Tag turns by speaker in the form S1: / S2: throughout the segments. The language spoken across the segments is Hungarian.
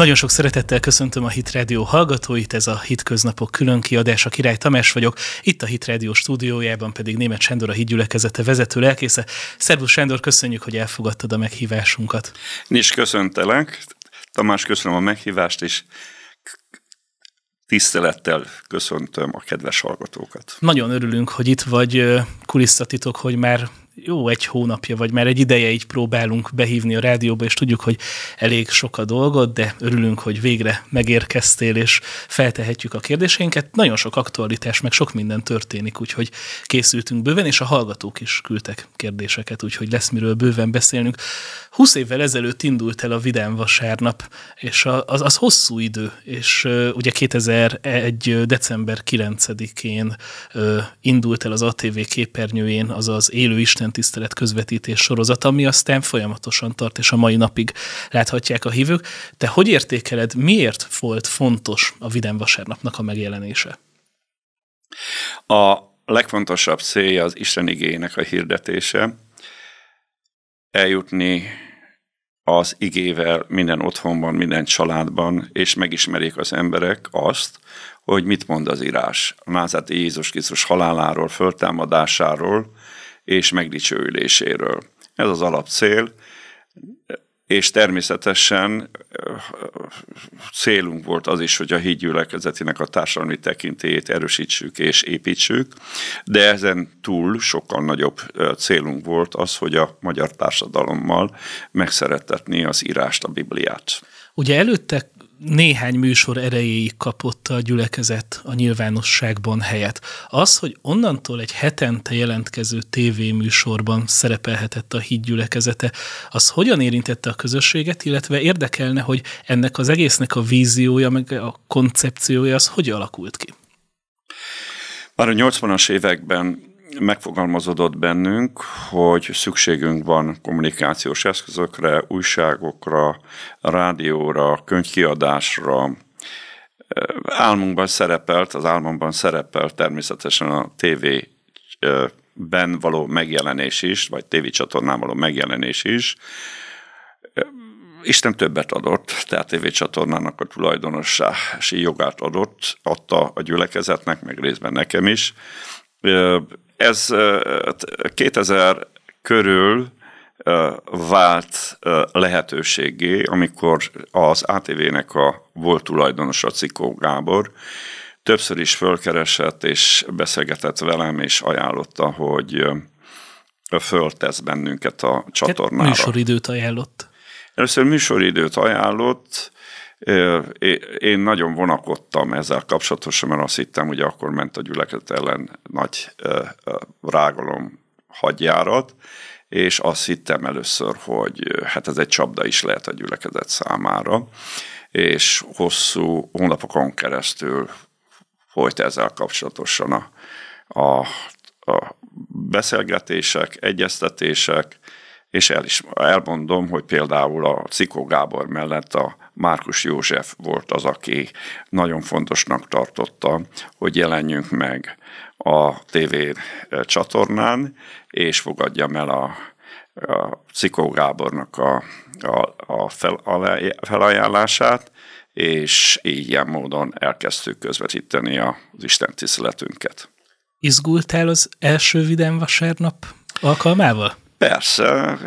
S1: Nagyon sok szeretettel köszöntöm a Hit Radio hallgatóit, ez a Hit Köznapok külön kiadása, Király Tamás vagyok, itt a Hit Radio stúdiójában pedig német Sándor a hídgyülekezete vezető lelkésze. Szervusz Sándor, köszönjük, hogy elfogadtad a meghívásunkat.
S2: Én köszöntelek, Tamás, köszönöm a meghívást, és tisztelettel köszöntöm a kedves hallgatókat.
S1: Nagyon örülünk, hogy itt vagy. Kulisszatitok, hogy már jó egy hónapja, vagy már egy ideje így próbálunk behívni a rádióba, és tudjuk, hogy elég sok a dolgod, de örülünk, hogy végre megérkeztél, és feltehetjük a kérdéseinket. Nagyon sok aktualitás, meg sok minden történik, úgyhogy készültünk bőven, és a hallgatók is küldtek kérdéseket, úgyhogy lesz miről bőven beszélnünk. 20 évvel ezelőtt indult el a Vidám vasárnap, és az, az hosszú idő, és ugye 2001. december 9-én indult el az ATV képernyőjén az az élő Isten istentisztelet közvetítés sorozat, ami aztán folyamatosan tart, és a mai napig láthatják a hívők. Te hogy értékeled, miért volt fontos a Viden Vasárnapnak a megjelenése?
S2: A legfontosabb célja az Isten igényének a hirdetése, eljutni az igével minden otthonban, minden családban, és megismerik az emberek azt, hogy mit mond az írás. Lázát Jézus Krisztus haláláról, föltámadásáról, és megdicsőüléséről. Ez az alapcél, és természetesen eh, célunk volt az is, hogy a hídgyülekezetének a társadalmi tekintélyét erősítsük és építsük, de ezen túl sokkal nagyobb eh, célunk volt az, hogy a magyar társadalommal megszerettetni az írást, a Bibliát.
S1: Ugye előtte néhány műsor erejéig kapott a gyülekezet a nyilvánosságban helyet. Az, hogy onnantól egy hetente jelentkező tévéműsorban szerepelhetett a híd gyülekezete, az hogyan érintette a közösséget, illetve érdekelne, hogy ennek az egésznek a víziója, meg a koncepciója az hogy alakult ki?
S2: Már a 80-as években megfogalmazódott bennünk, hogy szükségünk van kommunikációs eszközökre, újságokra, rádióra, könyvkiadásra, álmunkban szerepelt, az álmomban szerepelt természetesen a TV ben való megjelenés is, vagy tévécsatornán való megjelenés is. Isten többet adott, tehát tévécsatornának a tulajdonosási jogát adott, adta a gyülekezetnek, meg részben nekem is, ez 2000 körül vált lehetőségé, amikor az ATV-nek a volt tulajdonosa Cikó Gábor többször is fölkeresett és beszélgetett velem, és ajánlotta, hogy föltesz bennünket a csatornára.
S1: Műsoridőt ajánlott.
S2: Először műsoridőt ajánlott, én nagyon vonakodtam ezzel kapcsolatosan, mert azt hittem, hogy akkor ment a gyülekezet ellen nagy rágalom hadjárat, és azt hittem először, hogy hát ez egy csapda is lehet a gyülekezet számára, és hosszú hónapokon keresztül folyt ezzel kapcsolatosan a, a, a beszélgetések, egyeztetések, és el is elmondom, hogy például a Cikó Gábor mellett a Márkus József volt az, aki nagyon fontosnak tartotta, hogy jelenjünk meg a TV eh, csatornán, és fogadjam el a, a Cikó Gábornak a, a, a, fel, a felajánlását, és így ilyen módon elkezdtük közvetíteni az Isten tiszteletünket.
S1: Izgultál az első vidám vasárnap alkalmával?
S2: Persze,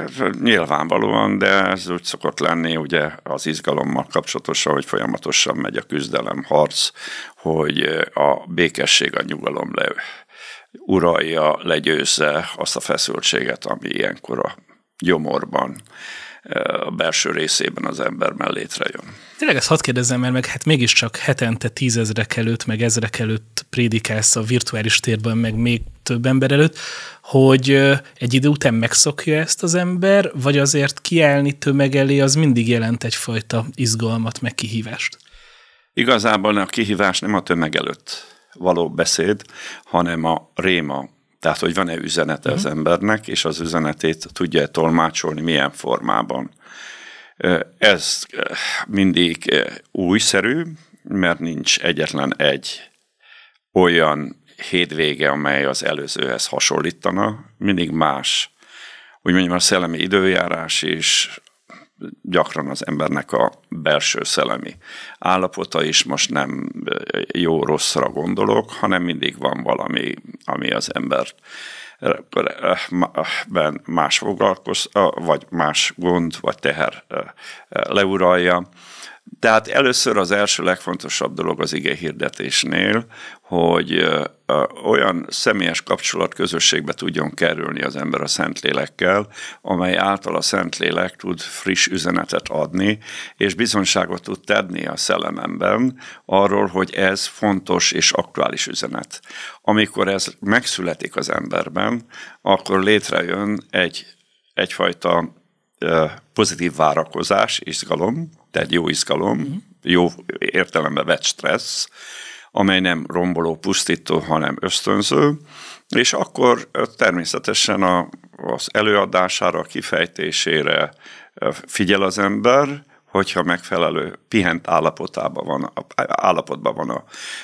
S2: nyilvánvalóan, de ez úgy szokott lenni ugye az izgalommal kapcsolatosan, hogy folyamatosan megy a küzdelem, harc, hogy a békesség, a nyugalom le, uralja, legyőzze azt a feszültséget, ami ilyenkor a gyomorban a belső részében az emberben létrejön.
S1: Tényleg ezt hadd kérdezzem, mert meg hát mégiscsak hetente tízezrek előtt, meg ezrek előtt prédikálsz a virtuális térben, meg még több ember előtt, hogy egy idő után megszokja ezt az ember, vagy azért kiállni tömeg elé, az mindig jelent egyfajta izgalmat, meg kihívást?
S2: Igazából a kihívás nem a tömeg előtt való beszéd, hanem a réma tehát, hogy van-e üzenete az mhm. embernek, és az üzenetét tudja-e tolmácsolni, milyen formában. Ez mindig újszerű, mert nincs egyetlen egy olyan hétvége, amely az előzőhez hasonlítana, mindig más. Úgy mondjam, a szellemi időjárás is gyakran az embernek a belső szellemi állapota is, most nem eh, jó-rosszra gondolok, hanem mindig van valami, ami az embert eh, eh, ben más foglalkoz, vagy más gond, vagy teher leuralja. Tehát először az első legfontosabb dolog az ige hirdetésnél, hogy olyan személyes kapcsolat közösségbe tudjon kerülni az ember a Szentlélekkel, amely által a Szentlélek tud friss üzenetet adni, és bizonságot tud tenni a szellememben arról, hogy ez fontos és aktuális üzenet. Amikor ez megszületik az emberben, akkor létrejön egy, egyfajta pozitív várakozás, izgalom, tehát jó izgalom, mm. jó értelembe vett stressz, amely nem romboló, pusztító, hanem ösztönző, és akkor természetesen a, az előadására, a kifejtésére figyel az ember, hogyha megfelelő pihent állapotában van, állapotban van a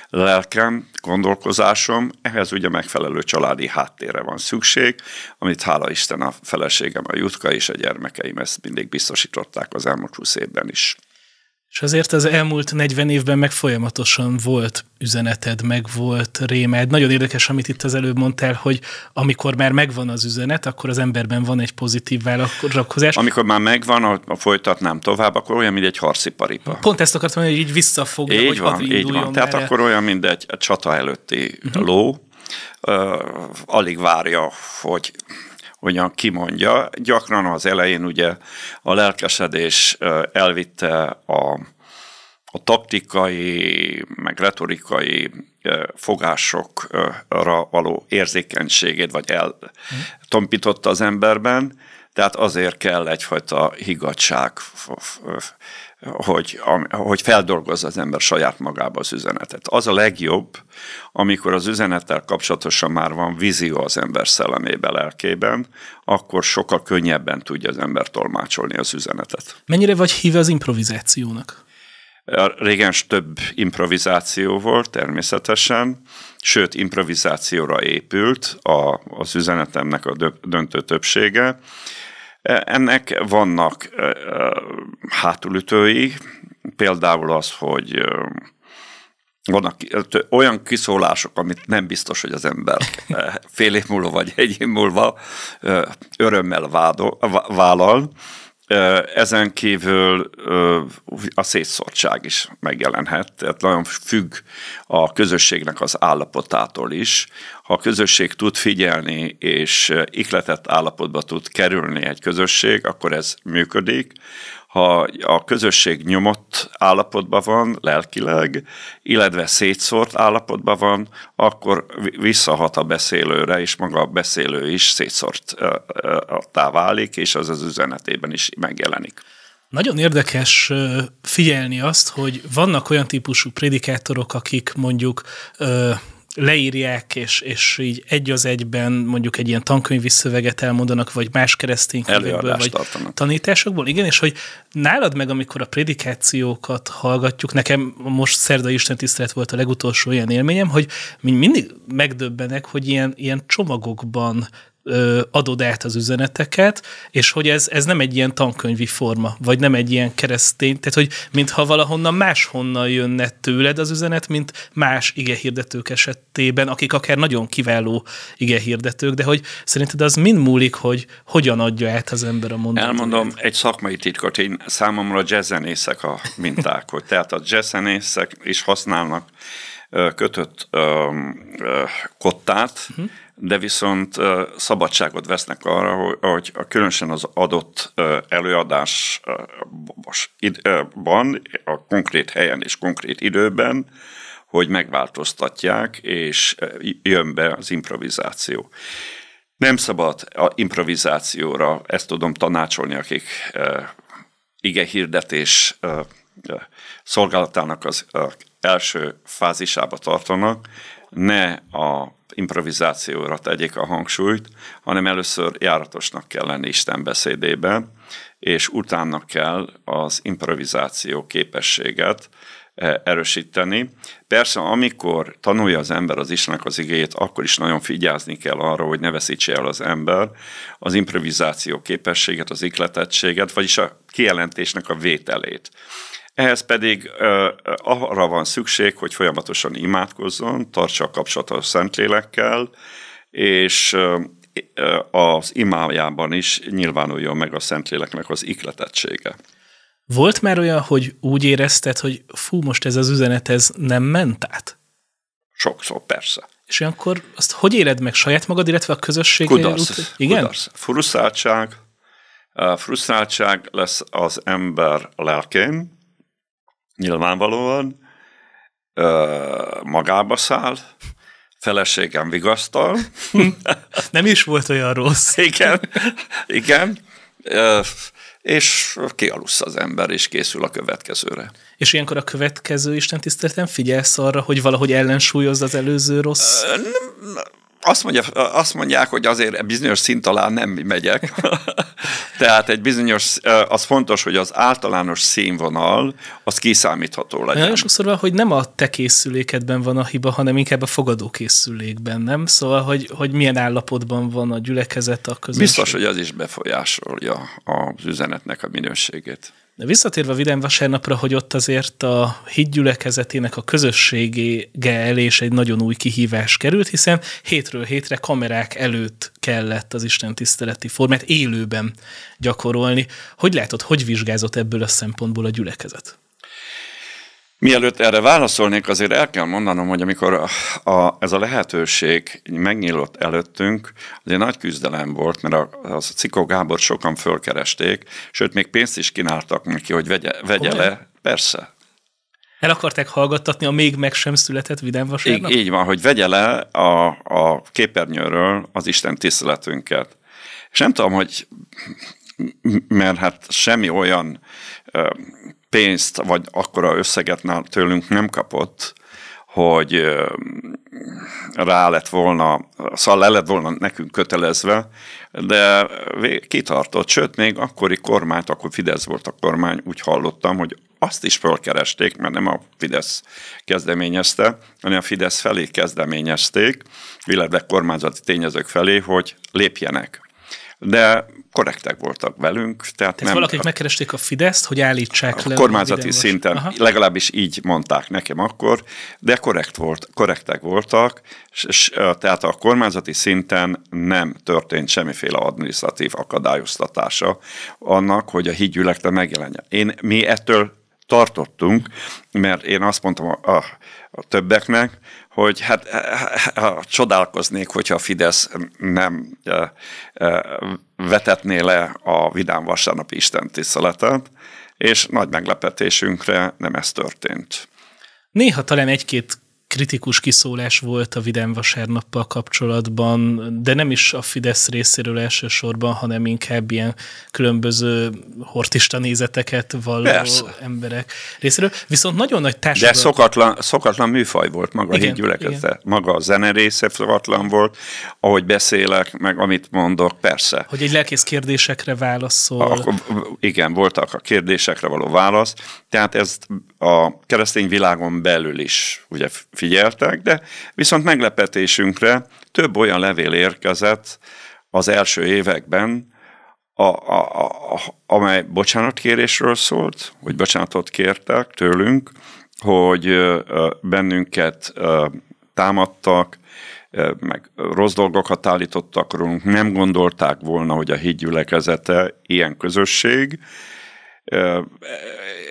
S2: lelkem, gondolkozásom, ehhez ugye megfelelő családi háttérre van szükség, amit hála Isten a feleségem, a Jutka és a gyermekeim ezt mindig biztosították az elmúlt 20 évben is.
S1: És azért az elmúlt 40 évben meg folyamatosan volt üzeneted, meg volt rémed. Nagyon érdekes, amit itt az előbb mondtál, hogy amikor már megvan az üzenet, akkor az emberben van egy pozitív vállalkozás.
S2: Amikor már megvan, a folytatnám tovább, akkor olyan, mint egy harciparipa.
S1: Pont ezt akartam mondani, hogy így visszafogja, így hogy van, így van. Tehát erre. akkor
S2: olyan, mint egy csata előtti uh-huh. ló, uh, alig várja, hogy hogyan kimondja. Gyakran az elején ugye a lelkesedés elvitte a, a taktikai, meg retorikai fogásokra való érzékenységét, vagy eltompította az emberben, tehát azért kell egyfajta higatság hogy, hogy feldolgozza az ember saját magába az üzenetet. Az a legjobb, amikor az üzenettel kapcsolatosan már van vízió az ember szellemében, lelkében, akkor sokkal könnyebben tudja az ember tolmácsolni az üzenetet.
S1: Mennyire vagy híve az improvizációnak?
S2: Régen több improvizáció volt természetesen, sőt improvizációra épült a, az üzenetemnek a döntő többsége. Ennek vannak hátulütői, például az, hogy vannak olyan kiszólások, amit nem biztos, hogy az ember fél év múlva vagy egy év múlva örömmel vállal, ezen kívül a szétszortság is megjelenhet, tehát nagyon függ a közösségnek az állapotától is. Ha a közösség tud figyelni, és ikletett állapotba tud kerülni egy közösség, akkor ez működik ha a közösség nyomott állapotban van lelkileg, illetve szétszórt állapotban van, akkor visszahat a beszélőre, és maga a beszélő is szétszórtá válik, és az az üzenetében is megjelenik.
S1: Nagyon érdekes figyelni azt, hogy vannak olyan típusú prédikátorok, akik mondjuk leírják, és, és így egy az egyben mondjuk egy ilyen tankönyvi szöveget elmondanak, vagy más keresztény könyvekből, vagy tartanak. tanításokból. Igen, és hogy nálad meg, amikor a predikációkat hallgatjuk, nekem most szerda Isten tisztelet volt a legutolsó ilyen élményem, hogy mindig megdöbbenek, hogy ilyen, ilyen csomagokban adod át az üzeneteket, és hogy ez, ez nem egy ilyen tankönyvi forma, vagy nem egy ilyen keresztény, tehát hogy mintha valahonnan máshonnan jönne tőled az üzenet, mint más igehirdetők esetében, akik akár nagyon kiváló igehirdetők, de hogy szerinted az mind múlik, hogy hogyan adja át az ember a mondatot?
S2: Elmondom egy szakmai titkot, én számomra jazzzenészek a minták, hogy tehát a jazzzenészek is használnak kötött kottát, uh-huh de viszont szabadságot vesznek arra, hogy különösen az adott előadásban, a konkrét helyen és konkrét időben, hogy megváltoztatják, és jön be az improvizáció. Nem szabad a improvizációra, ezt tudom tanácsolni, akik ige hirdetés szolgálatának az első fázisába tartanak, ne a improvizációra tegyék a hangsúlyt, hanem először járatosnak kell lenni Isten beszédében, és utána kell az improvizáció képességet eh, erősíteni. Persze, amikor tanulja az ember az Istennek az igéjét, akkor is nagyon figyelni kell arra, hogy ne veszítse el az ember az improvizáció képességet, az ikletettséget, vagyis a kijelentésnek a vételét. Ehhez pedig arra van szükség, hogy folyamatosan imádkozzon, tartsa a kapcsolatot a Szentlélekkel, és az imájában is nyilvánuljon meg a Szentléleknek az ikletettsége.
S1: Volt már olyan, hogy úgy érezted, hogy fú, most ez az üzenet, ez nem ment át?
S2: Sokszor, persze.
S1: És akkor azt hogy éled meg saját magad, illetve a közösség? Kudarc. Igen? Kudarsz.
S2: Frusztráltság. Frusztráltság lesz az ember lelkén, nyilvánvalóan, ö, magába száll, feleségem vigasztal. Nem is volt olyan rossz. igen, igen. Ö, és kialussz az ember, és készül a következőre.
S1: És ilyenkor a következő Isten tiszteleten figyelsz arra, hogy valahogy ellensúlyozza az előző rossz? Ö,
S2: nem, azt, mondja, azt mondják, hogy azért bizonyos szint alá nem megyek. Tehát egy bizonyos, eh, az fontos, hogy az általános színvonal, az kiszámítható legyen. Nagyon
S1: sokszor van, hogy nem a te készülékedben van a hiba, hanem inkább a fogadókészülékben, nem? Szóval, hogy, hogy milyen állapotban van a gyülekezet, a közösség. Biztos,
S2: hogy az is befolyásolja az üzenetnek a minőségét.
S1: Visszatérve Vidám vasárnapra, hogy ott azért a hídgyülekezetének a közösségége elé is egy nagyon új kihívás került, hiszen hétről hétre kamerák előtt kellett az Isten tiszteleti formát élőben gyakorolni. Hogy látod, hogy vizsgázott ebből a szempontból a gyülekezet?
S2: Mielőtt erre válaszolnék, azért el kell mondanom, hogy amikor a, a, ez a lehetőség megnyílott előttünk, az egy nagy küzdelem volt, mert a, a Cikó Gábor sokan fölkeresték, sőt, még pénzt is kínáltak neki, hogy vegye, vegye le. Persze.
S1: El akarták hallgattatni a még meg sem született vidám Így,
S2: így van, hogy vegye le a, a képernyőről az Isten tiszteletünket. És nem tudom, hogy mert hát semmi olyan pénzt, vagy akkora összeget tőlünk nem kapott, hogy rá lett volna, szóval le lett volna nekünk kötelezve, de kitartott, sőt, még akkori kormányt, akkor Fidesz volt a kormány, úgy hallottam, hogy azt is fölkeresték, mert nem a Fidesz kezdeményezte, hanem a Fidesz felé kezdeményezték, illetve kormányzati tényezők felé, hogy lépjenek. De korrektek voltak velünk. Tehát, tehát nem, valakik a,
S1: megkeresték a Fideszt, hogy állítsák a le. kormányzati a szinten, Aha.
S2: legalábbis így mondták nekem akkor, de korrekt volt, korrektek voltak, és, és, tehát a kormányzati szinten nem történt semmiféle administratív akadályoztatása annak, hogy a hídgyűlekre megjelenjen. Én, mi ettől tartottunk, mert én azt mondtam a, a, a többeknek, hogy hát eh, eh, csodálkoznék, hogyha a Fidesz nem eh, vetetné le a Vidám Vasárnapi Isten tiszteletet, és nagy meglepetésünkre nem ez történt.
S1: Néha talán egy-két kritikus kiszólás volt a Vidám vasárnappal kapcsolatban, de nem is a Fidesz részéről elsősorban, hanem inkább ilyen különböző hortista nézeteket valló Persze. emberek részéről. Viszont nagyon nagy társadalom... De
S2: szokatlan, szokatlan műfaj volt maga igen, a hídgyülekezet. Maga a zene része szokatlan volt, ahogy beszélek, meg amit mondok, persze.
S1: Hogy egy lelkész kérdésekre válaszol. A,
S2: igen, voltak a kérdésekre való válasz. Tehát ez a keresztény világon belül is ugye figyeltek, de viszont meglepetésünkre több olyan levél érkezett az első években, a, a, a, amely bocsánatkérésről szólt, hogy bocsánatot kértek tőlünk, hogy bennünket támadtak, meg rossz dolgokat állítottak rólunk, nem gondolták volna, hogy a hídgyülekezete ilyen közösség,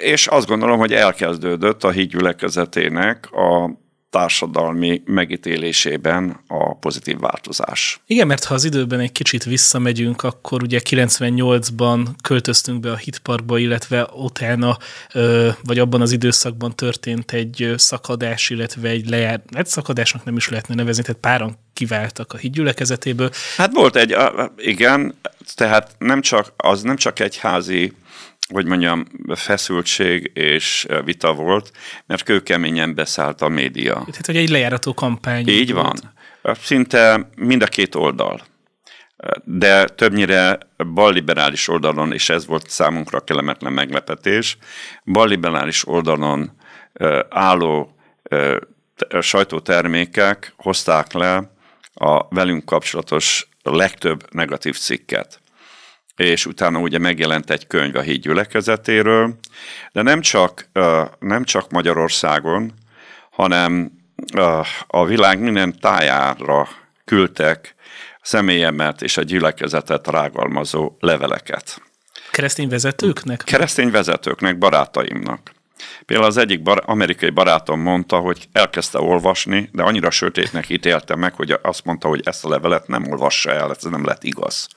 S2: és azt gondolom, hogy elkezdődött a hídgyülekezetének a, társadalmi megítélésében a pozitív változás.
S1: Igen, mert ha az időben egy kicsit visszamegyünk, akkor ugye 98-ban költöztünk be a Hitparkba, illetve utána, vagy abban az időszakban történt egy szakadás, illetve egy lejár, egy hát szakadásnak nem is lehetne nevezni, tehát páran kiváltak a
S2: hídgyülekezetéből. Hát volt egy, igen, tehát nem csak, az nem csak egy házi hogy mondjam, feszültség és vita volt, mert kőkeményen beszállt a média. Tehát,
S1: hogy egy lejárató kampány. Így volt.
S2: van. Szinte mind a két oldal. De többnyire balliberális oldalon, és ez volt számunkra kellemetlen meglepetés, balliberális oldalon álló sajtótermékek hozták le a velünk kapcsolatos legtöbb negatív cikket és utána ugye megjelent egy könyv a híd gyülekezetéről, de nem csak, nem csak Magyarországon, hanem a világ minden tájára küldtek személyemet és a gyülekezetet rágalmazó leveleket.
S1: Keresztény vezetőknek?
S2: Keresztény vezetőknek, barátaimnak. Például az egyik bar- amerikai barátom mondta, hogy elkezdte olvasni, de annyira sötétnek ítélte meg, hogy azt mondta, hogy ezt a levelet nem olvassa el, ez nem lett igaz.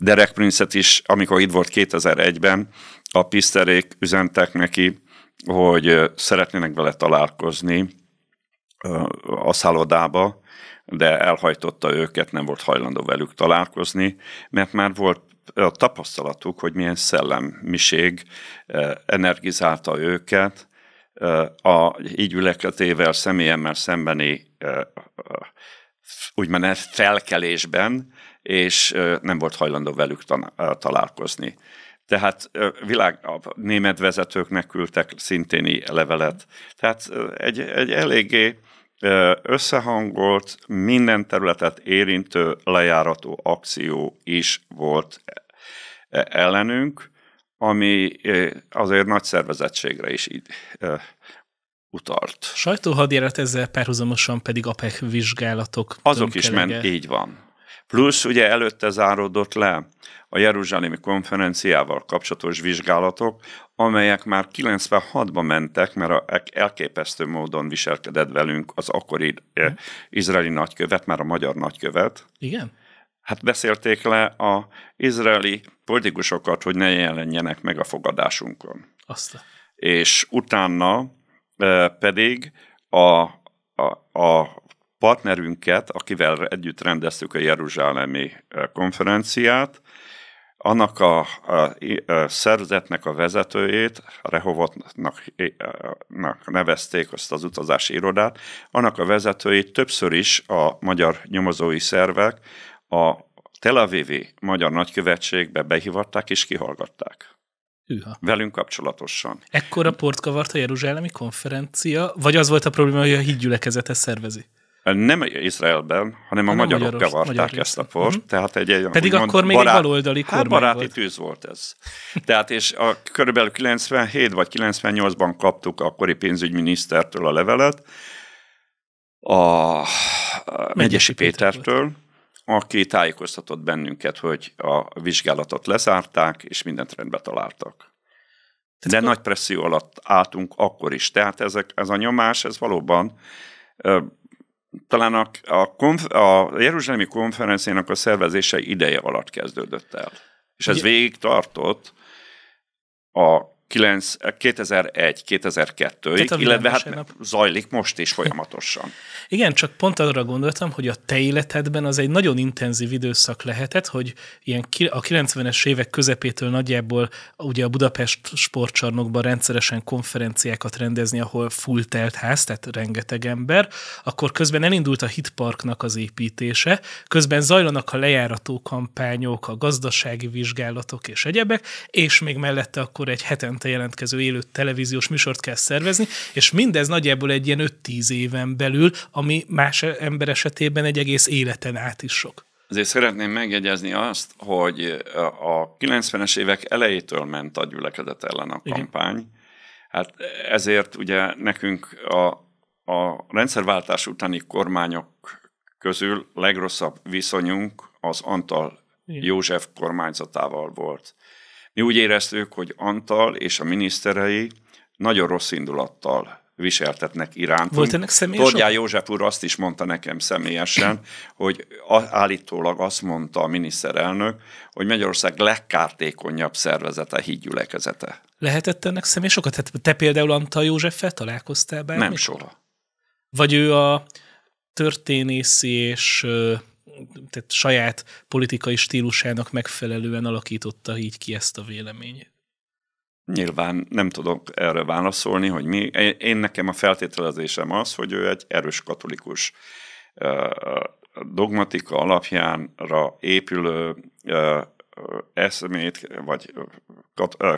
S2: Derek Prince-et is, amikor itt volt 2001-ben, a piszterék üzentek neki, hogy szeretnének vele találkozni a szállodába, de elhajtotta őket, nem volt hajlandó velük találkozni, mert már volt a tapasztalatuk, hogy milyen szellemiség energizálta őket, a így ülekletével, személyemmel szembeni úgymond e, felkelésben, és nem volt hajlandó velük találkozni. Tehát világ, a német vezetőknek küldtek szintén levelet. Tehát egy, egy eléggé összehangolt, minden területet érintő lejáratú akció is volt e, e, ellenünk, ami azért nagy szervezettségre is így utalt.
S1: Sajtóhadjárat ezzel párhuzamosan pedig APEC vizsgálatok. Azok is ment, így
S2: van. Plusz ugye előtte záródott le a Jeruzsálemi konferenciával kapcsolatos vizsgálatok, amelyek már 96-ba mentek, mert elképesztő módon viselkedett velünk az akkori eh, mhm. izraeli nagykövet, már a magyar nagykövet. Igen? Hát beszélték le a izraeli politikusokat, hogy ne jelenjenek meg a fogadásunkon. Azt. És utána eh, pedig a, a, a partnerünket, akivel együtt rendeztük a Jeruzsálemi konferenciát, annak a, a, a szervezetnek a vezetőjét, Rehovotnak nevezték azt az utazási irodát, annak a vezetőjét többször is a magyar nyomozói szervek a Tel Avivi magyar nagykövetségbe behívatták és kihallgatták. Üha. Velünk kapcsolatosan.
S1: Ekkora port kavart a Jeruzsálemi konferencia, vagy az volt a probléma, hogy a hídgyülekezete szervezi?
S2: Nem Izraelben, hanem a nem magyarok magyaros, kavarták magyar ezt a port. Mm-hmm. Tehát egy, egy, Pedig akkor még barát, egy baloldali hát baráti volt. tűz volt ez. Tehát és a, körülbelül 97 vagy 98-ban kaptuk akkori pénzügyminisztertől a levelet, a, a Megyesi, Pétertől, Péter aki tájékoztatott bennünket, hogy a vizsgálatot lezárták, és mindent rendbe találtak. De akkor... nagy presszió alatt álltunk akkor is. Tehát ezek, ez a nyomás, ez valóban talán a, a, konf, a Jeruzsálemi konferenciának a szervezése ideje alatt kezdődött el. És ez végig tartott a 2001-2002-ig, eh, illetve hát nap. zajlik most is folyamatosan.
S1: Igen, csak pont arra gondoltam, hogy a te életedben az egy nagyon intenzív időszak lehetett, hogy ilyen a 90-es évek közepétől nagyjából ugye a Budapest sportcsarnokban rendszeresen konferenciákat rendezni, ahol full telt ház, tehát rengeteg ember, akkor közben elindult a hitparknak az építése, közben zajlanak a lejárató kampányok, a gazdasági vizsgálatok és egyebek, és még mellette akkor egy heten havonta jelentkező élő televíziós műsort kell szervezni, és mindez nagyjából egy ilyen 5-10 éven belül, ami más ember esetében egy egész életen át is sok.
S2: Azért szeretném megjegyezni azt, hogy a 90-es évek elejétől ment a gyülekezet ellen a kampány. Igen. Hát ezért ugye nekünk a, a rendszerváltás utáni kormányok közül legrosszabb viszonyunk az Antal Igen. József kormányzatával volt. Mi úgy éreztük, hogy Antal és a miniszterei nagyon rossz indulattal viseltetnek iránt. Volt ennek személyes Tordjá József úr azt is mondta nekem személyesen, hogy állítólag azt mondta a miniszterelnök, hogy Magyarország legkártékonyabb szervezete, hídgyülekezete.
S1: Lehetett ennek személyes Sokat Tehát te például Antal Józseffel találkoztál bármikor? Nem soha. Vagy ő a történészi és tehát saját politikai stílusának megfelelően alakította így ki ezt a véleményét.
S2: Nyilván nem tudok erre válaszolni, hogy mi. Én nekem a feltételezésem az, hogy ő egy erős katolikus dogmatika alapjánra épülő eszmét, vagy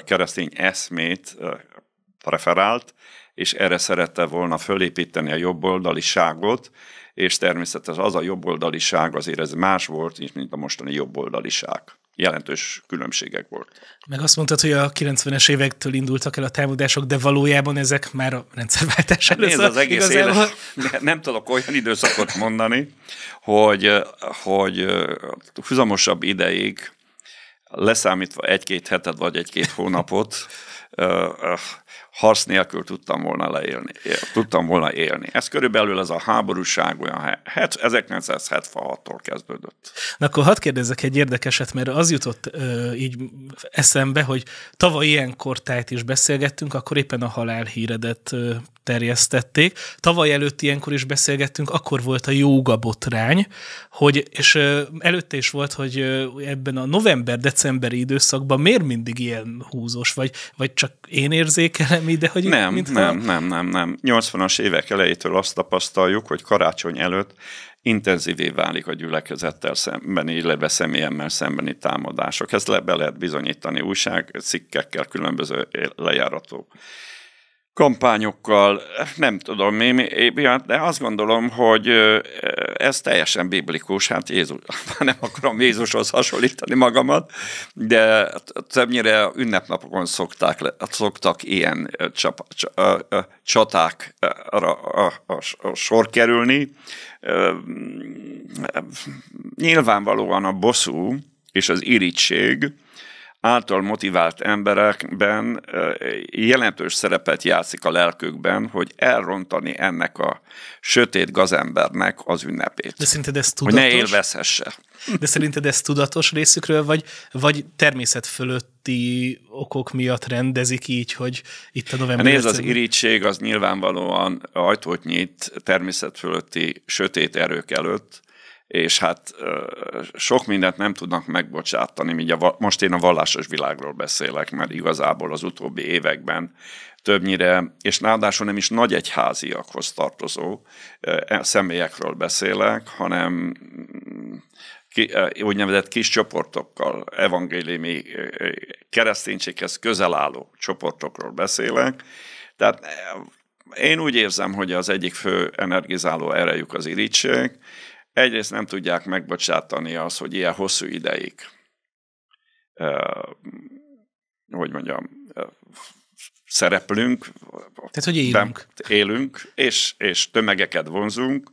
S2: keresztény eszmét preferált, és erre szerette volna fölépíteni a jobboldaliságot, és természetesen az a jobboldaliság azért ez más volt, mint a mostani jobboldaliság jelentős különbségek volt.
S1: Meg azt mondtad, hogy a 90-es évektől indultak el a támadások, de valójában ezek már a rendszerváltás előtt. Hát nézd, az egész élet,
S2: nem, nem tudok olyan időszakot mondani, hogy, hogy húzamosabb ideig, leszámítva egy-két hetet vagy egy-két hónapot, harc nélkül tudtam volna leélni, tudtam volna élni. Ez körülbelül ez a háborúság olyan 1976-tól kezdődött.
S1: Na akkor hadd kérdezzek egy érdekeset, mert az jutott ö, így eszembe, hogy tavaly ilyen tájt is beszélgettünk, akkor éppen a halál híredet ö, terjesztették. Tavaly előtt ilyenkor is beszélgettünk, akkor volt a jóga botrány, hogy, és ö, előtte is volt, hogy ö, ebben a november-decemberi időszakban miért mindig ilyen húzós, vagy, vagy csak
S2: én érzékelem,
S1: semmi, de hogy... Nem, mint nem, ha...
S2: nem, nem, nem. 80-as évek elejétől azt tapasztaljuk, hogy karácsony előtt intenzívé válik a gyülekezettel szembeni, illetve személyemmel szembeni támadások. Ezt le, be lehet bizonyítani újságcikkekkel, különböző lejáratok kampányokkal, nem tudom, mi, de azt gondolom, hogy ez teljesen biblikus, hát Jézus, nem akarom Jézushoz hasonlítani magamat, de többnyire ünnepnapokon szokták, szoktak ilyen csap, csatákra sor kerülni. Nyilvánvalóan a bosszú és az irítség, által motivált emberekben jelentős szerepet játszik a lelkükben, hogy elrontani ennek a sötét gazembernek az ünnepét. De
S1: szerinted ez tudatos? Hogy ne élvezhesse. De szerinted ez tudatos részükről, vagy, vagy természet fölötti okok miatt rendezik így, hogy itt a november... Nézd, az
S2: irítség az nyilvánvalóan ajtót nyit természet fölötti sötét erők előtt, és hát sok mindent nem tudnak megbocsátani, így a, most én a vallásos világról beszélek, mert igazából az utóbbi években többnyire, és ráadásul nem is nagy egyháziakhoz tartozó e, személyekről beszélek, hanem mm, ki, úgynevezett kis csoportokkal, evangéliumi kereszténységhez közel álló csoportokról beszélek. Tehát én úgy érzem, hogy az egyik fő energizáló erejük az irítség, Egyrészt nem tudják megbocsátani az, hogy ilyen hosszú ideig, hogy mondjam, szereplünk. Tehát, hogy élünk. Élünk, és, és tömegeket vonzunk,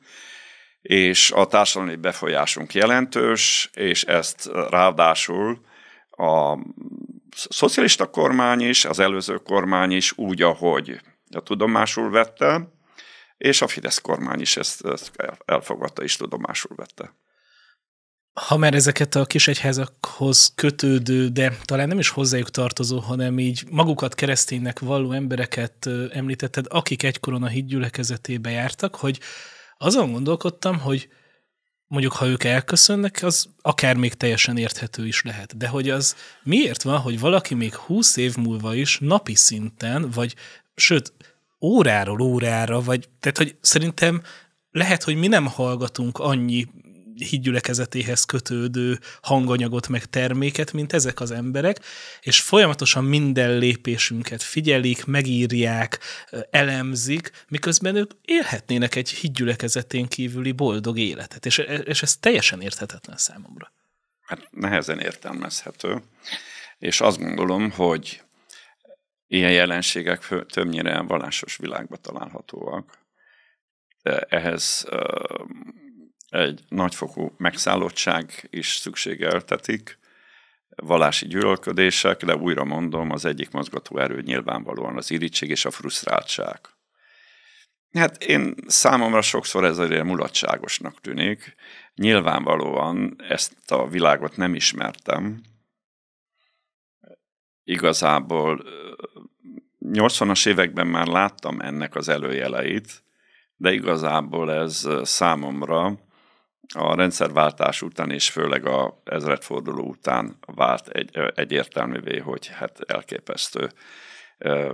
S2: és a társadalmi befolyásunk jelentős, és ezt ráadásul a szocialista kormány is, az előző kormány is úgy, ahogy a tudomásul vette, és a Fidesz kormány is ezt, ezt elfogadta és tudomásul vette.
S1: Ha már ezeket a kisegyházakhoz kötődő, de talán nem is hozzájuk tartozó, hanem így magukat kereszténynek való embereket említetted, akik egykoron a hídgyülekezetébe jártak, hogy azon gondolkodtam, hogy mondjuk ha ők elköszönnek, az akár még teljesen érthető is lehet. De hogy az miért van, hogy valaki még 20 év múlva is napi szinten, vagy sőt, óráról órára, vagy tehát, hogy szerintem lehet, hogy mi nem hallgatunk annyi hídgyülekezetéhez kötődő hanganyagot, meg terméket, mint ezek az emberek, és folyamatosan minden lépésünket figyelik, megírják, elemzik, miközben ők élhetnének egy hídgyülekezetén kívüli boldog életet, és, és ez teljesen érthetetlen számomra.
S2: Hát nehezen értelmezhető, és azt gondolom, hogy Ilyen jelenségek többnyire vallásos világban találhatóak. De ehhez egy nagyfokú megszállottság is szükségeltetik, valási gyűlölködések, de újra mondom, az egyik mozgató erő nyilvánvalóan az irítség és a frusztráltság. Hát én számomra sokszor ez azért mulatságosnak tűnik. Nyilvánvalóan ezt a világot nem ismertem, igazából 80-as években már láttam ennek az előjeleit, de igazából ez számomra a rendszerváltás után és főleg a ezredforduló után vált egy, egyértelművé, hogy hát elképesztő ö,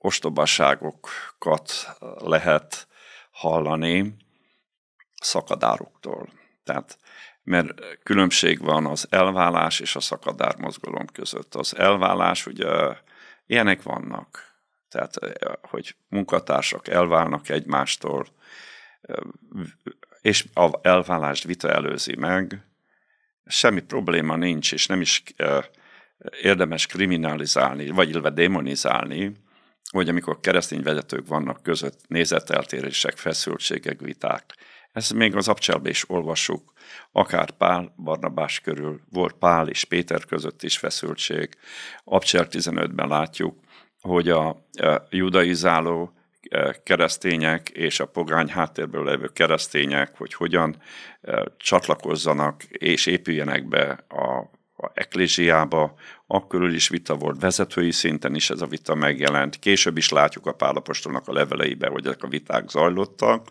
S2: ostobaságokat lehet hallani szakadároktól. Tehát mert különbség van az elvállás és a szakadár mozgalom között. Az elvállás, ugye ilyenek vannak, tehát eh, hogy munkatársak elválnak egymástól, eh, és a elvállást vita előzi meg, semmi probléma nincs, és nem is eh, érdemes kriminalizálni, vagy illetve demonizálni, hogy amikor keresztény vezetők vannak között, nézeteltérések, feszültségek, viták, ezt még az abcselbe is olvassuk. Akár Pál Barnabás körül volt Pál és Péter között is feszültség. Abcsel 15-ben látjuk, hogy a e, judaizáló e, keresztények és a pogány háttérből levő keresztények, hogy hogyan e, csatlakozzanak és épüljenek be a a eklésiába, akkor is vita volt, vezetői szinten is ez a vita megjelent. Később is látjuk a pálapostolnak a leveleibe, hogy ezek a viták zajlottak.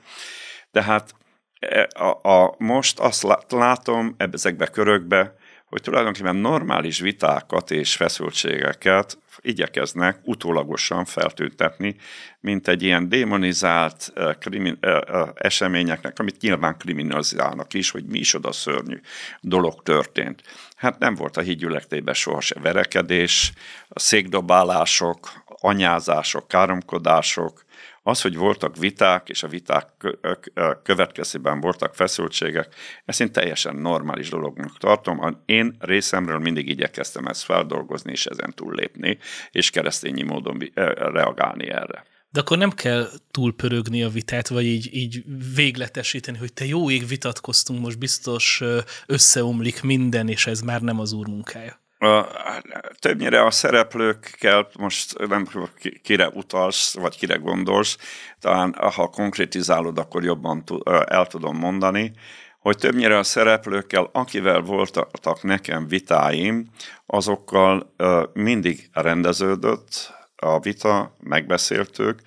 S2: De hát E, a, a, most azt látom ezekbe körökbe, hogy tulajdonképpen normális vitákat és feszültségeket igyekeznek utólagosan feltüntetni, mint egy ilyen démonizált e, krimi- e, eseményeknek, amit nyilván kriminalizálnak is, hogy mi is oda szörnyű dolog történt. Hát nem volt a hídgyülektében sohasem verekedés, a székdobálások, anyázások, káromkodások, az, hogy voltak viták, és a viták következtében voltak feszültségek, ezt én teljesen normális dolognak tartom. Én részemről mindig igyekeztem ezt feldolgozni, és ezen túllépni, és keresztényi módon reagálni erre.
S1: De akkor nem kell túlpörögni a vitát, vagy így, így végletesíteni, hogy te jó ég vitatkoztunk, most biztos összeomlik minden, és ez már nem az úr munkája
S2: a, többnyire a szereplőkkel, most nem kire utalsz, vagy kire gondolsz, talán ha konkrétizálod, akkor jobban el tudom mondani, hogy többnyire a szereplőkkel, akivel voltak nekem vitáim, azokkal mindig rendeződött a vita, megbeszéltük.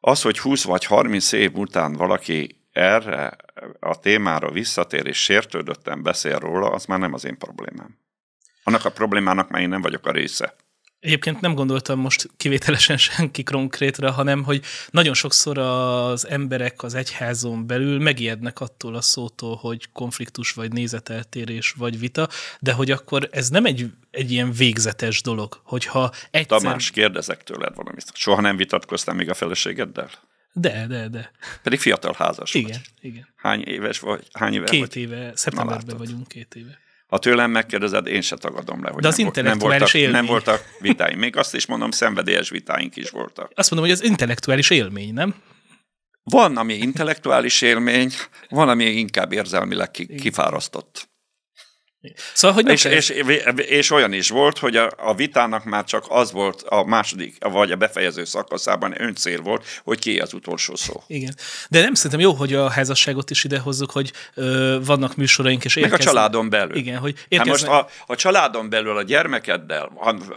S2: Az, hogy 20 vagy 30 év után valaki erre a témára visszatér és sértődöttem beszél róla, az már nem az én problémám annak a problémának már én nem vagyok a része.
S1: Egyébként nem gondoltam most kivételesen senki konkrétra, hanem hogy nagyon sokszor az emberek az egyházon belül megijednek attól a szótól, hogy konfliktus vagy nézeteltérés vagy vita, de hogy akkor ez nem egy, egy ilyen végzetes dolog, hogyha egyszer... Tamás,
S2: kérdezek tőled valamit. Soha nem vitatkoztam még a feleségeddel? De, de, de. Pedig fiatal házas igen, vagy. Igen, igen. Hány éves vagy? Hány éve két vagy? éve,
S1: szeptemberben vagyunk, két éve.
S2: Ha tőlem megkérdezed, én se tagadom le, hogy De az nem, nem, voltak, élmény. nem voltak vitáink. Még azt is mondom, szenvedélyes vitáink is voltak. Azt
S1: mondom, hogy az intellektuális élmény, nem?
S2: Van, ami intellektuális élmény, van, ami inkább érzelmileg kifárasztott. Szóval, hogy és, és, és olyan is volt, hogy a, a vitának már csak az volt a második, vagy a befejező szakaszában öncél volt, hogy ki az utolsó szó.
S1: Igen. De nem szerintem jó, hogy a házasságot is idehozzuk, hogy ö, vannak műsoraink, és érkeznek. Meg a családon belül. Igen, hogy érkeznek.
S2: Hát most a, a családon belül a gyermekeddel,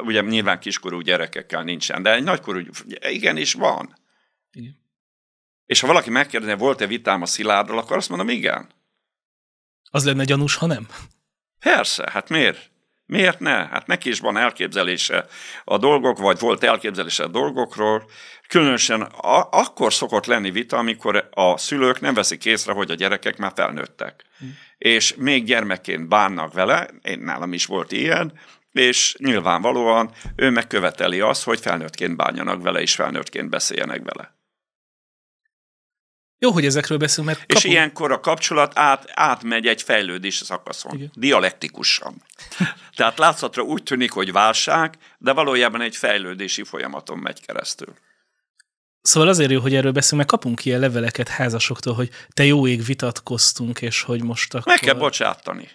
S2: ugye nyilván kiskorú gyerekekkel nincsen, de egy nagykorú, igen is van. Igen. És ha valaki megkérdezi, volt-e vitám a Szilárdról, akkor azt mondom, igen.
S1: Az lenne gyanús, ha nem.
S2: Persze, hát miért? Miért ne? Hát neki is van elképzelése a dolgok, vagy volt elképzelése a dolgokról. Különösen a- akkor szokott lenni vita, amikor a szülők nem veszik észre, hogy a gyerekek már felnőttek. Hm. És még gyermekként bánnak vele, én nálam is volt ilyen, és nyilvánvalóan ő megköveteli azt, hogy felnőttként bánjanak vele, és felnőttként beszéljenek vele.
S1: Jó, hogy ezekről beszélünk, mert... Kapunk. És
S2: ilyenkor a kapcsolat át, átmegy egy fejlődés szakaszon, Igen. dialektikusan. Tehát látszatra úgy tűnik, hogy válság, de valójában egy fejlődési folyamaton megy keresztül.
S1: Szóval azért jó, hogy erről beszélünk, mert kapunk ilyen leveleket házasoktól, hogy te jó ég vitatkoztunk, és hogy most akkor...
S2: Meg kell bocsátani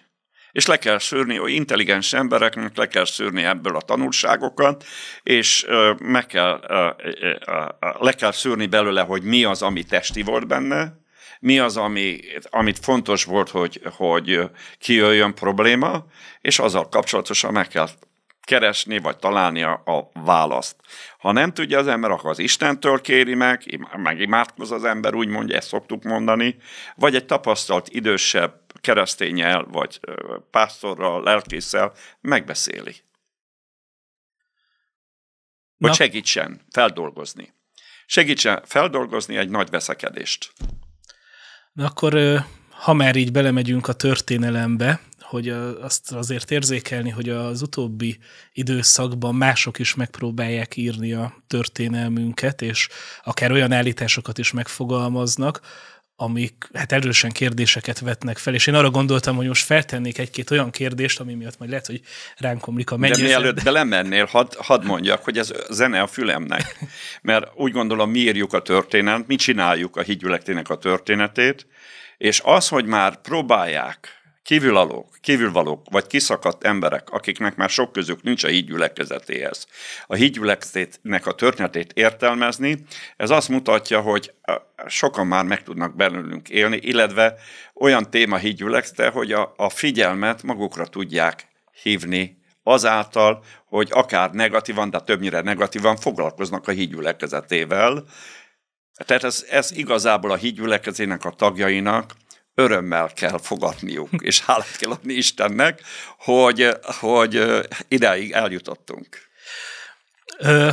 S2: és le kell szűrni, hogy intelligens embereknek le kell szűrni ebből a tanulságokat, és meg kell, le kell szűrni belőle, hogy mi az, ami testi volt benne, mi az, ami, amit fontos volt, hogy, hogy kijöjjön probléma, és azzal kapcsolatosan meg kell keresni, vagy találni a, a választ. Ha nem tudja az ember, akkor az Istentől kéri meg, meg imádkoz az ember, úgy mondja, ezt szoktuk mondani, vagy egy tapasztalt, idősebb keresztényel, vagy pásztorral, lelkészsel megbeszéli. Hogy Na. segítsen feldolgozni. Segítsen feldolgozni egy nagy veszekedést.
S1: Na akkor, ha már így belemegyünk a történelembe, hogy azt azért érzékelni, hogy az utóbbi időszakban mások is megpróbálják írni a történelmünket, és akár olyan állításokat is megfogalmaznak, amik hát erősen kérdéseket vetnek fel, és én arra gondoltam, hogy most feltennék egy-két olyan kérdést, ami miatt majd lehet, hogy ránk omlik a mennyezet. De mielőtt
S2: belemennél, hadd had mondjak, hogy ez zene a fülemnek, mert úgy gondolom, mi írjuk a történetet, mi csináljuk a hídgyülekének a történetét, és az, hogy már próbálják kívülalók, kívülvalók, vagy kiszakadt emberek, akiknek már sok közük nincs a hídgyülekezetéhez. A hídgyülekezetnek a történetét értelmezni, ez azt mutatja, hogy sokan már meg tudnak belőlünk élni, illetve olyan téma hídgyülekezete, hogy a, a figyelmet magukra tudják hívni azáltal, hogy akár negatívan, de többnyire negatívan foglalkoznak a hídgyülekezetével. Tehát ez, ez igazából a hídgyülekezének a tagjainak örömmel kell fogadniuk, és hálát kell adni Istennek, hogy, hogy ideig eljutottunk.
S1: Ö,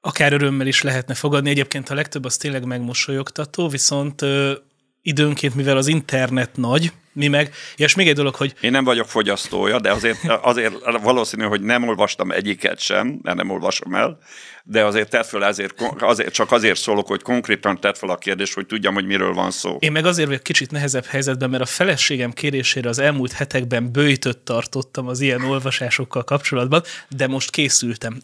S1: akár örömmel is lehetne fogadni, egyébként a legtöbb az tényleg megmosolyogtató, viszont ö, időnként, mivel az internet nagy,
S2: mi meg, és még egy dolog, hogy... Én nem vagyok fogyasztója, de azért, azért valószínű, hogy nem olvastam egyiket sem, mert nem olvasom el, de azért tett fel, azért azért, csak azért szólok, hogy konkrétan tett fel a kérdés, hogy tudjam, hogy miről van szó. Én
S1: meg azért vagyok kicsit nehezebb helyzetben, mert a feleségem kérésére az elmúlt hetekben bőjtött tartottam az ilyen olvasásokkal kapcsolatban, de most készültem.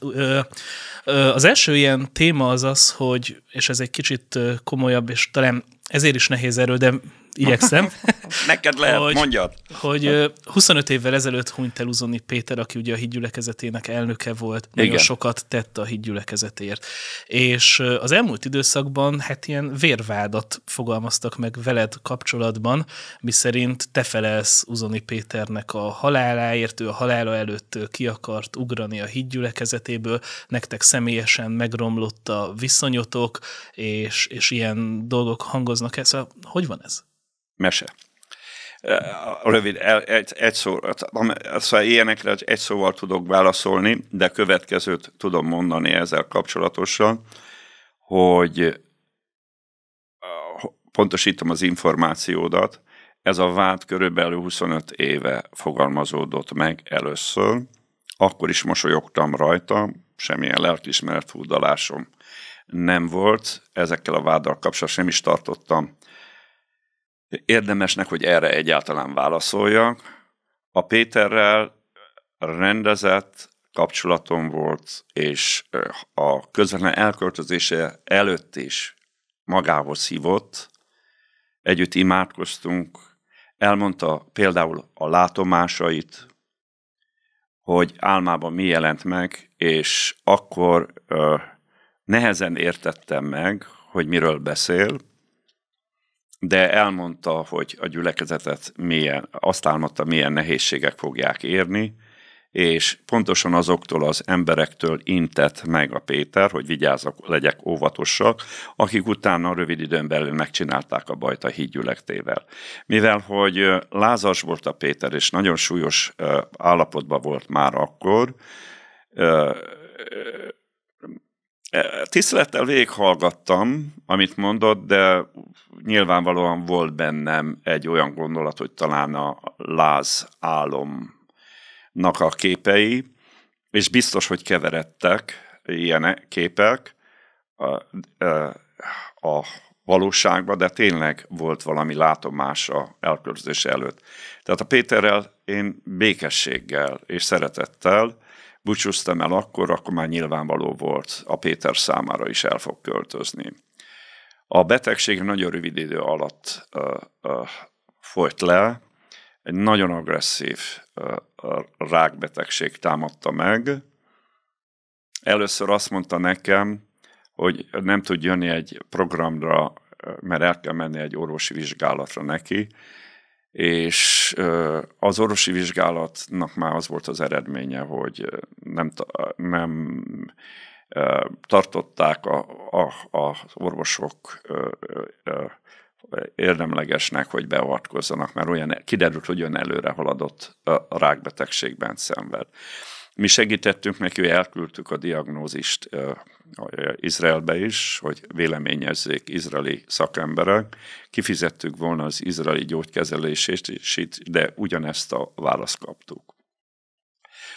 S1: Az első ilyen téma az az, hogy, és ez egy kicsit komolyabb, és talán ezért is nehéz erről, de igyekszem. Neked lehet, hogy, mondjad. Hogy 25 évvel ezelőtt hunyt el Uzoni Péter, aki ugye a hídgyülekezetének elnöke volt, nagyon sokat tett a hídgyülekezetért. És az elmúlt időszakban hát ilyen vérvádat fogalmaztak meg veled kapcsolatban, miszerint te felelsz Uzoni Péternek a haláláért, ő a halála előtt ki akart ugrani a hídgyülekezetéből, nektek személyesen megromlott a viszonyotok, és, és ilyen dolgok hangoznak ezzel. Szóval hogy van ez?
S2: mese. A rövid, egy, egy szó, hát, szóval ilyenekre egy szóval tudok válaszolni, de következőt tudom mondani ezzel kapcsolatosan, hogy pontosítom az információdat, ez a vád körülbelül 25 éve fogalmazódott meg először, akkor is mosolyogtam rajta, semmilyen lelkismeret fúdalásom nem volt, ezekkel a váddal kapcsolatban nem is tartottam érdemesnek, hogy erre egyáltalán válaszoljak. A Péterrel rendezett kapcsolatom volt, és a közvetlen elköltözése előtt is magához hívott, együtt imádkoztunk, elmondta például a látomásait, hogy álmában mi jelent meg, és akkor ö, nehezen értettem meg, hogy miről beszél, de elmondta, hogy a gyülekezetet milyen, azt álmodta, milyen nehézségek fogják érni, és pontosan azoktól az emberektől intett meg a Péter, hogy vigyázzak, legyek óvatosak, akik utána rövid időn belül megcsinálták a bajt a hídgyülektével. Mivel, hogy lázas volt a Péter, és nagyon súlyos állapotban volt már akkor, Tisztelettel végighallgattam, amit mondott, de nyilvánvalóan volt bennem egy olyan gondolat, hogy talán a láz álomnak a képei, és biztos, hogy keveredtek ilyen képek a, a valóságba, de tényleg volt valami látomás a elköltözés előtt. Tehát a Péterrel én békességgel és szeretettel búcsúztam el akkor, akkor már nyilvánvaló volt, a Péter számára is el fog költözni. A betegség nagyon rövid idő alatt ö, ö, folyt le, egy nagyon agresszív ö, rákbetegség támadta meg. Először azt mondta nekem, hogy nem tud jönni egy programra, mert el kell menni egy orvosi vizsgálatra neki, és az orvosi vizsgálatnak már az volt az eredménye, hogy nem, nem tartották a, a, a orvosok érdemlegesnek, hogy beavatkozzanak, mert olyan kiderült, hogy olyan előre haladott a rákbetegségben szenved. Mi segítettünk neki, elküldtük a diagnózist Izraelbe is, hogy véleményezzék izraeli szakemberek. Kifizettük volna az izraeli gyógykezelését, de ugyanezt a választ kaptuk.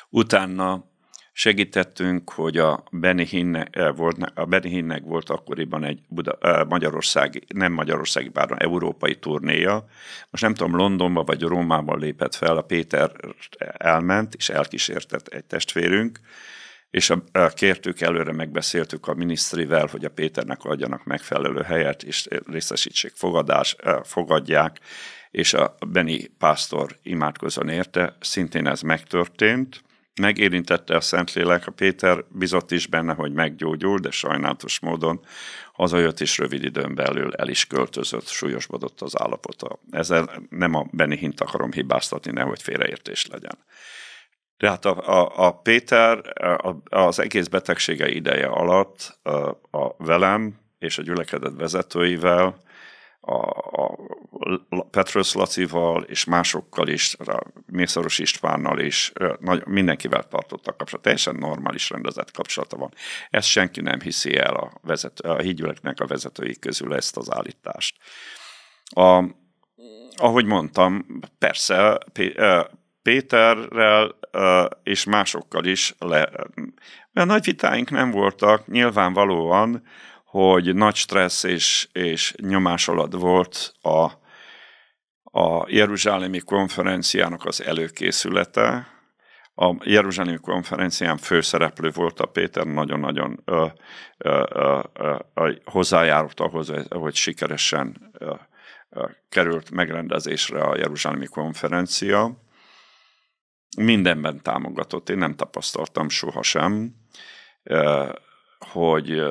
S2: Utána Segítettünk, hogy a Benny, Hinne, eh, volt, a Benny Hinnek volt akkoriban egy Buda, eh, magyarországi, nem magyarországi, bár európai turnéja. Most nem tudom, Londonba vagy Rómában lépett fel, a Péter elment, és elkísértett egy testvérünk, és a, kértük előre, megbeszéltük a minisztrivel, hogy a Péternek adjanak megfelelő helyet, és részesítsék fogadás, eh, fogadják, és a Benny Pásztor imádkozon érte, szintén ez megtörtént, megérintette a Szentlélek, a Péter bizott is benne, hogy meggyógyul, de sajnálatos módon hazajött és rövid időn belül el is költözött, súlyosbodott az állapota. Ezzel nem a Benny Hint akarom hibáztatni, nehogy félreértés legyen. De hát a, a, a Péter a, az egész betegsége ideje alatt a, a velem és a gyülekezet vezetőivel a, a Petrus Lacival és másokkal is, a Mészáros Istvánnal is, nagy, mindenkivel tartottak kapcsolat. Teljesen normális rendezett kapcsolata van. Ezt senki nem hiszi el a, vezető, a hídgyüleknek a vezetői közül ezt az állítást. A, ahogy mondtam, persze Péterrel és másokkal is le, mert nagy vitáink nem voltak, nyilvánvalóan hogy nagy stressz és, és nyomás alatt volt a, a Jeruzsálemi konferenciának az előkészülete. A Jeruzsálemi konferencián főszereplő volt a Péter, nagyon-nagyon ö, ö, ö, ö, hozzájárult ahhoz, hogy sikeresen ö, ö, került megrendezésre a Jeruzsálemi konferencia. Mindenben támogatott, én nem tapasztaltam sohasem, ö, hogy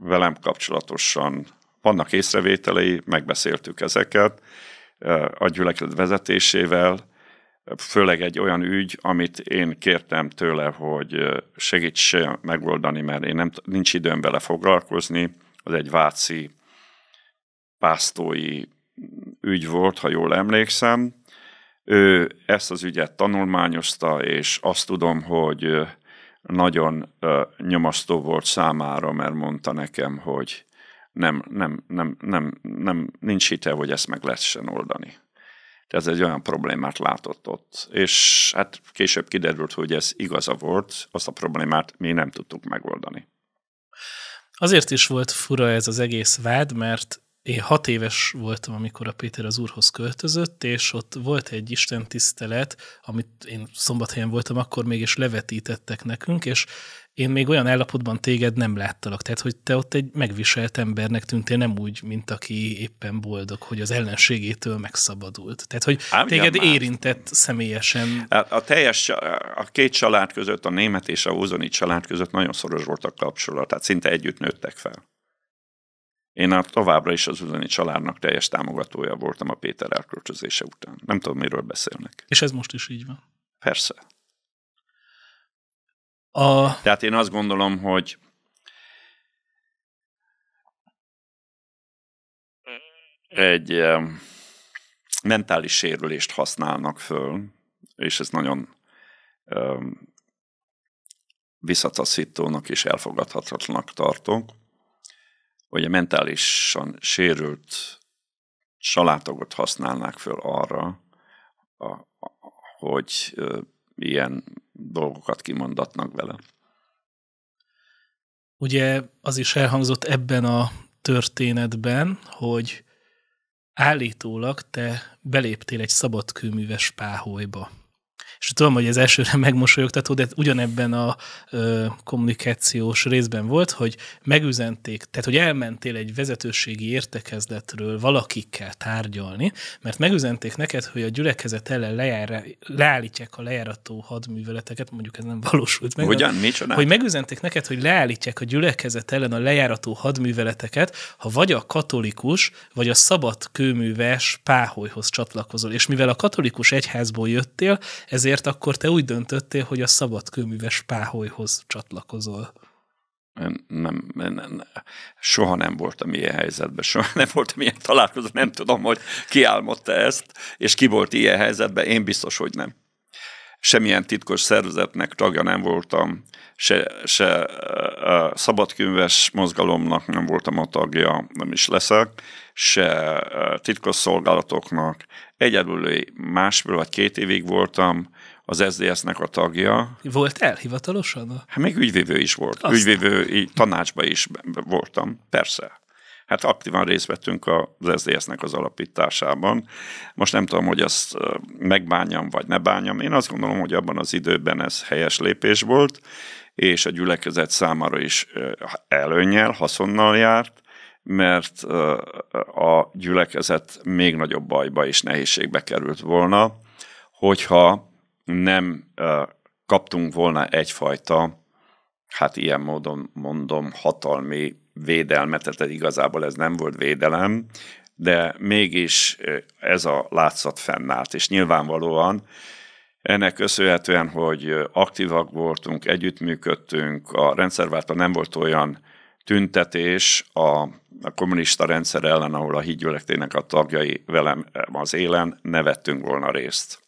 S2: velem kapcsolatosan vannak észrevételei, megbeszéltük ezeket eh, a gyülekezet vezetésével, főleg egy olyan ügy, amit én kértem tőle, hogy eh, segíts megoldani, mert én nem, nincs időm vele foglalkozni, az egy váci pásztói ügy volt, ha jól emlékszem. Ő ezt az ügyet tanulmányozta, és azt tudom, hogy eh, nagyon ö, nyomasztó volt számára, mert mondta nekem, hogy nem, nem, nem, nem, nem, nincs hite, hogy ezt meg lehessen oldani. Tehát ez egy olyan problémát látott ott. És hát később kiderült, hogy ez igaza volt, azt a problémát mi nem tudtuk megoldani.
S1: Azért is volt fura ez az egész vád, mert én hat éves voltam, amikor a Péter az úrhoz költözött, és ott volt egy istentisztelet, amit én szombathelyen voltam, akkor mégis levetítettek nekünk, és én még olyan állapotban téged nem láttalak. Tehát, hogy te ott egy megviselt embernek tűntél, nem úgy, mint aki éppen boldog, hogy az ellenségétől megszabadult. Tehát, hogy Ám téged már. érintett személyesen.
S2: A, a teljes, a két család között, a német és a ózoni család között nagyon szoros volt a kapcsolat, tehát szinte együtt nőttek fel. Én a továbbra is az üzeni családnak teljes támogatója voltam a Péter elköltözése után. Nem tudom, miről beszélnek. És ez most is így van. Persze. A... Tehát én azt gondolom, hogy egy mentális sérülést használnak föl, és ez nagyon visszataszítónak és elfogadhatatlanak tartok, hogy a mentálisan sérült salátogot használnák föl arra, a, a, hogy e, ilyen dolgokat kimondatnak vele.
S1: Ugye az is elhangzott ebben a történetben, hogy állítólag te beléptél egy szabadkőműves páholyba és tudom, hogy ez elsőre megmosolyogtató, de ugyanebben a ö, kommunikációs részben volt, hogy megüzenték, tehát hogy elmentél egy vezetőségi értekezletről valakikkel tárgyalni, mert megüzenték neked, hogy a gyülekezet ellen lejár leállítják a lejárató hadműveleteket, mondjuk ez nem valósult meg. Hogyan? Mi Hogy megüzenték neked, hogy leállítják a gyülekezet ellen a lejárató hadműveleteket, ha vagy a katolikus, vagy a szabad kőműves páholyhoz csatlakozol. És mivel a katolikus egyházból jöttél, ez ezért akkor te úgy döntöttél, hogy a szabadkőműves páholyhoz csatlakozol.
S2: Nem, nem, nem, soha nem voltam ilyen helyzetben, soha nem voltam ilyen találkozó, nem tudom, hogy ki álmodta ezt, és ki volt ilyen helyzetben, én biztos, hogy nem semmilyen titkos szervezetnek tagja nem voltam, se, se szabadkönyves mozgalomnak nem voltam a tagja, nem is leszek, se titkos szolgálatoknak. Egyedül másfél vagy két évig voltam az SZDSZ-nek a tagja.
S1: Volt elhivatalosan? Hát még
S2: ügyvívő is volt. Aztán. Ügyvívő tanácsba is voltam, persze hát aktívan részt vettünk az SZDSZ-nek az alapításában. Most nem tudom, hogy azt megbánjam, vagy ne bánjam. Én azt gondolom, hogy abban az időben ez helyes lépés volt, és a gyülekezet számára is előnyel, haszonnal járt, mert a gyülekezet még nagyobb bajba és nehézségbe került volna, hogyha nem kaptunk volna egyfajta hát ilyen módon mondom, hatalmi védelmet, tehát igazából ez nem volt védelem, de mégis ez a látszat fennállt, és nyilvánvalóan ennek köszönhetően, hogy aktívak voltunk, együttműködtünk, a rendszerváltal nem volt olyan tüntetés a, a kommunista rendszer ellen, ahol a hídgyülekténynek a tagjai velem az élen nevettünk volna részt.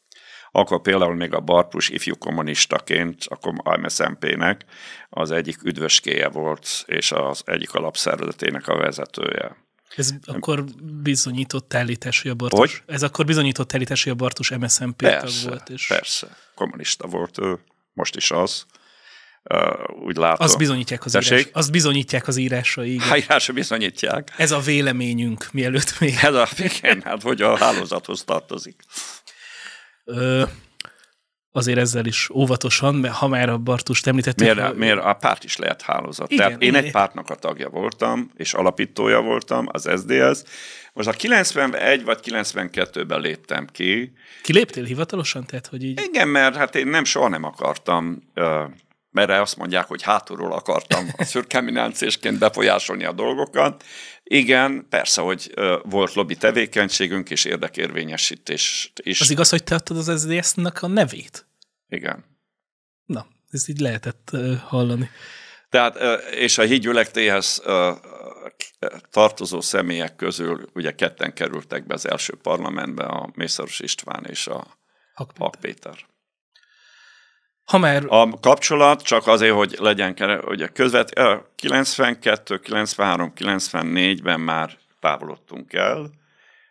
S2: Akkor például még a Bartus ifjú kommunistaként, akkor mszmp nek az egyik üdvöskéje volt, és az egyik alapszervezetének a vezetője.
S1: Ez akkor bizonyított állítás, hogy a Bartus... Hogy? Ez akkor bizonyított állítás, hogy a Bartus MSZMP tag volt.
S2: És... Persze, kommunista volt ő, most is az. Uh, úgy látom. Azt bizonyítják az, írás, azt
S1: bizonyítják az írásai. Igen. Há,
S2: írása bizonyítják.
S1: Ez a véleményünk, mielőtt még.
S2: Ez a, igen, hát hogy a hálózathoz tartozik.
S1: Ö, azért ezzel is óvatosan, mert ha már a Bartust említettük... Miért, hogy...
S2: miért a párt is lehet hálózat? Igen, Tehát én egy pártnak a tagja voltam, és alapítója voltam, az SZDSZ. Most a 91 vagy 92-ben léptem ki. Kiléptél hivatalosan? Tehát, hogy így... Igen, mert hát én nem soha nem akartam mert azt mondják, hogy hátulról akartam a szürkeminancésként befolyásolni a dolgokat, igen, persze, hogy volt lobby tevékenységünk és érdekérvényesítés is. Az igaz,
S1: hogy te adtad az SZDSZ-nek a nevét? Igen. Na, ezt így lehetett hallani.
S2: Tehát, és a hídgyülektéhez tartozó személyek közül ugye ketten kerültek be az első parlamentbe, a Mészáros István és a Hak Péter. Hak Péter. Ha már... A kapcsolat csak azért, hogy legyen hogy a közvet, 92, 93, 94-ben már távolodtunk el,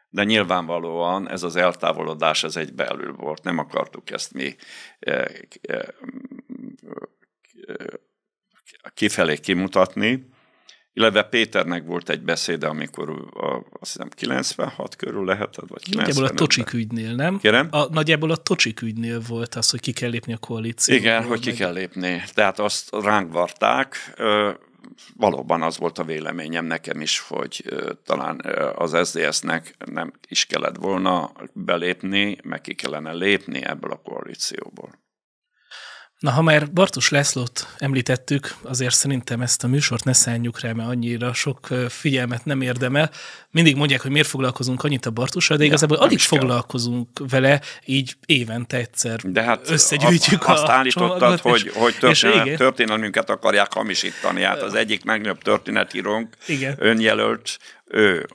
S2: de nyilvánvalóan ez az eltávolodás ez egy belül volt, nem akartuk ezt mi e, e, e, kifelé kimutatni illetve Péternek volt egy beszéde, amikor a, azt hiszem 96 körül lehetett, vagy 95 Nagyjából a Tocsik ügynél, nem? Kérem?
S1: A, nagyjából a Tocsik ügynél volt az, hogy ki kell lépni a koalícióból. Igen, hogy ki kell
S2: lépni. Tehát azt ránk varták, valóban az volt a véleményem nekem is, hogy talán az SZDSZ-nek nem is kellett volna belépni, meg ki kellene lépni ebből a koalícióból.
S1: Na, ha már Bartus Lászlót említettük, azért szerintem ezt a műsort ne szálljuk rá, mert annyira sok figyelmet nem érdemel. Mindig mondják, hogy miért foglalkozunk annyit a Bartosra, de ja, igazából alig foglalkozunk kell. vele, így évente egyszer de hát összegyűjtjük azt, a azt állítottad, hogy, hogy történel, és
S2: történelmünket akarják hamisítani. Hát az egyik megnőbb történetírónk, Igen. önjelölt, ő.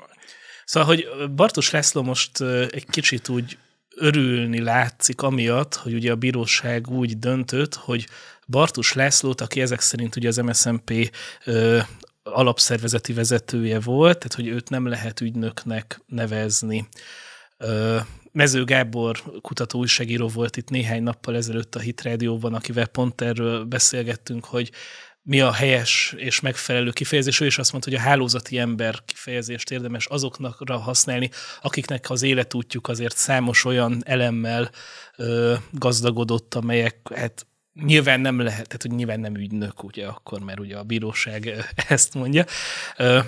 S2: Szóval, hogy Bartus
S1: László most egy kicsit úgy örülni látszik amiatt, hogy ugye a bíróság úgy döntött, hogy Bartus Lászlót, aki ezek szerint ugye az MSZMP ö, alapszervezeti vezetője volt, tehát hogy őt nem lehet ügynöknek nevezni. Ö, Mező Gábor kutató újságíró volt itt néhány nappal ezelőtt a Hit Rádióban, akivel pont erről beszélgettünk, hogy mi a helyes és megfelelő kifejezés. Ő is azt mondta, hogy a hálózati ember kifejezést érdemes azoknakra használni, akiknek az életútjuk azért számos olyan elemmel ö, gazdagodott, amelyek hát nyilván nem lehet, tehát hogy nyilván nem ügynök, ugye akkor, mert ugye a bíróság ezt mondja. Ö,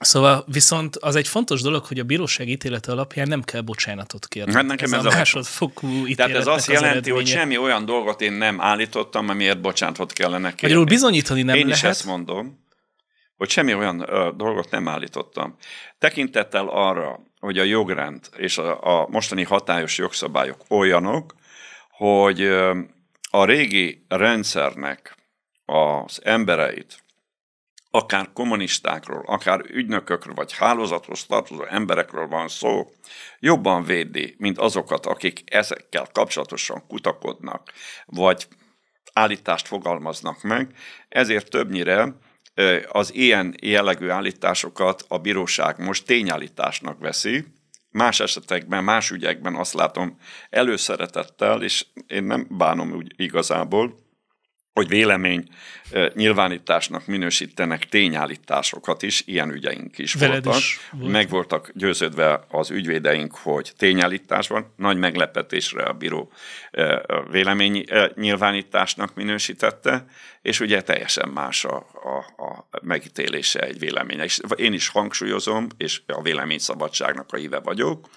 S1: Szóval viszont az egy fontos dolog, hogy a bíróság ítélete alapján nem kell bocsánatot kérni. Hát nekem ez, ez a másodfokú ítélet. Tehát ez azt jelenti, eredménye. hogy
S2: semmi olyan dolgot én nem állítottam, amiért bocsánatot kellene kérni. Magyarul bizonyítani nem én lehet. Én is ezt mondom, hogy semmi olyan ö, dolgot nem állítottam. Tekintettel arra, hogy a jogrend és a, a mostani hatályos jogszabályok olyanok, hogy ö, a régi rendszernek az embereit akár kommunistákról, akár ügynökökről, vagy hálózathoz tartozó emberekről van szó, jobban védi, mint azokat, akik ezekkel kapcsolatosan kutakodnak, vagy állítást fogalmaznak meg, ezért többnyire az ilyen jellegű állításokat a bíróság most tényállításnak veszi, más esetekben, más ügyekben azt látom előszeretettel, és én nem bánom úgy igazából, hogy vélemény nyilvánításnak minősítenek tényállításokat is, ilyen ügyeink is Veled voltak. Is volt. Meg voltak győződve az ügyvédeink, hogy tényállítás van, nagy meglepetésre a bíró vélemény nyilvánításnak minősítette, és ugye teljesen más a, a, a megítélése egy És Én is hangsúlyozom, és a véleményszabadságnak a híve vagyok,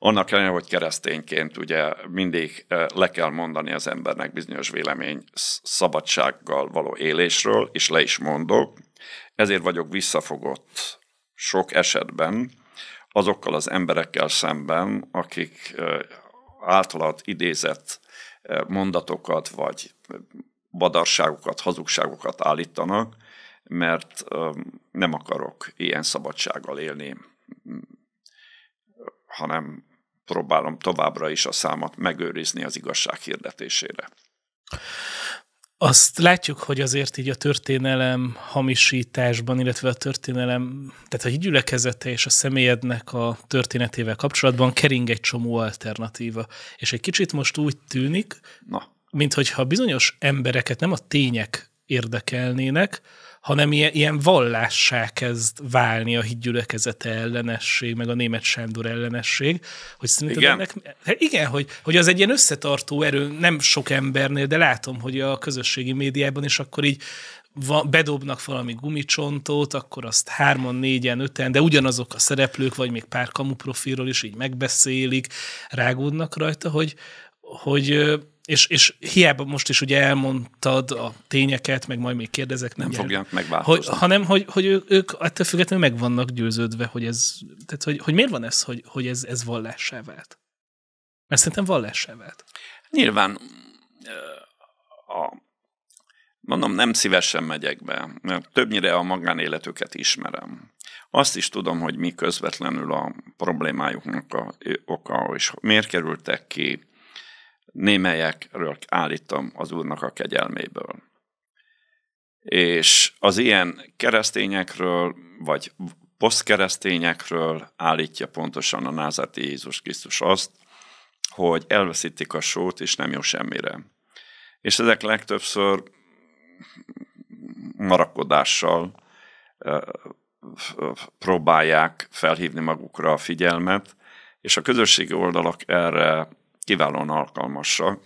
S2: annak ellenére, hogy keresztényként ugye mindig eh, le kell mondani az embernek bizonyos vélemény szabadsággal való élésről, és le is mondok. Ezért vagyok visszafogott sok esetben azokkal az emberekkel szemben, akik eh, általad idézett eh, mondatokat, vagy badarságokat, hazugságokat állítanak, mert nem akarok ilyen szabadsággal élni, hanem próbálom továbbra is a számot megőrizni az igazság hirdetésére.
S1: Azt látjuk, hogy azért így a történelem hamisításban, illetve a történelem, tehát a gyülekezete és a személyednek a történetével kapcsolatban kering egy csomó alternatíva. És egy kicsit most úgy tűnik, Na. minthogyha bizonyos embereket nem a tények érdekelnének, hanem ilyen, ilyen vallássá kezd válni a hídgyülekezete ellenesség, meg a német Sándor ellenesség, hogy szerinted igen. ennek, hát igen, hogy, hogy az egy ilyen összetartó erő, nem sok embernél, de látom, hogy a közösségi médiában is akkor így bedobnak valami gumicsontot, akkor azt hárman, négyen, öten, de ugyanazok a szereplők, vagy még pár kamu profilról is így megbeszélik, rágódnak rajta, hogy, hogy és, és hiába most is ugye elmondtad a tényeket, meg majd még kérdezek. Nem, nem fogják megváltozni. Hogy, hanem, hogy, hogy ők, ők ettől függetlenül meg vannak győződve, hogy ez, tehát hogy, hogy miért van ez, hogy, hogy ez, ez vallássá vált? Mert szerintem vallássá vált.
S2: Nyilván a, mondom, nem szívesen megyek be, mert többnyire a magánéletüket ismerem. Azt is tudom, hogy mi közvetlenül a problémájuknak a oka, és miért kerültek ki, némelyekről állítom az Úrnak a kegyelméből. És az ilyen keresztényekről, vagy posztkeresztényekről állítja pontosan a názati Jézus Krisztus azt, hogy elveszítik a sót, és nem jó semmire. És ezek legtöbbször marakodással próbálják felhívni magukra a figyelmet, és a közösségi oldalak erre kiválóan alkalmasak.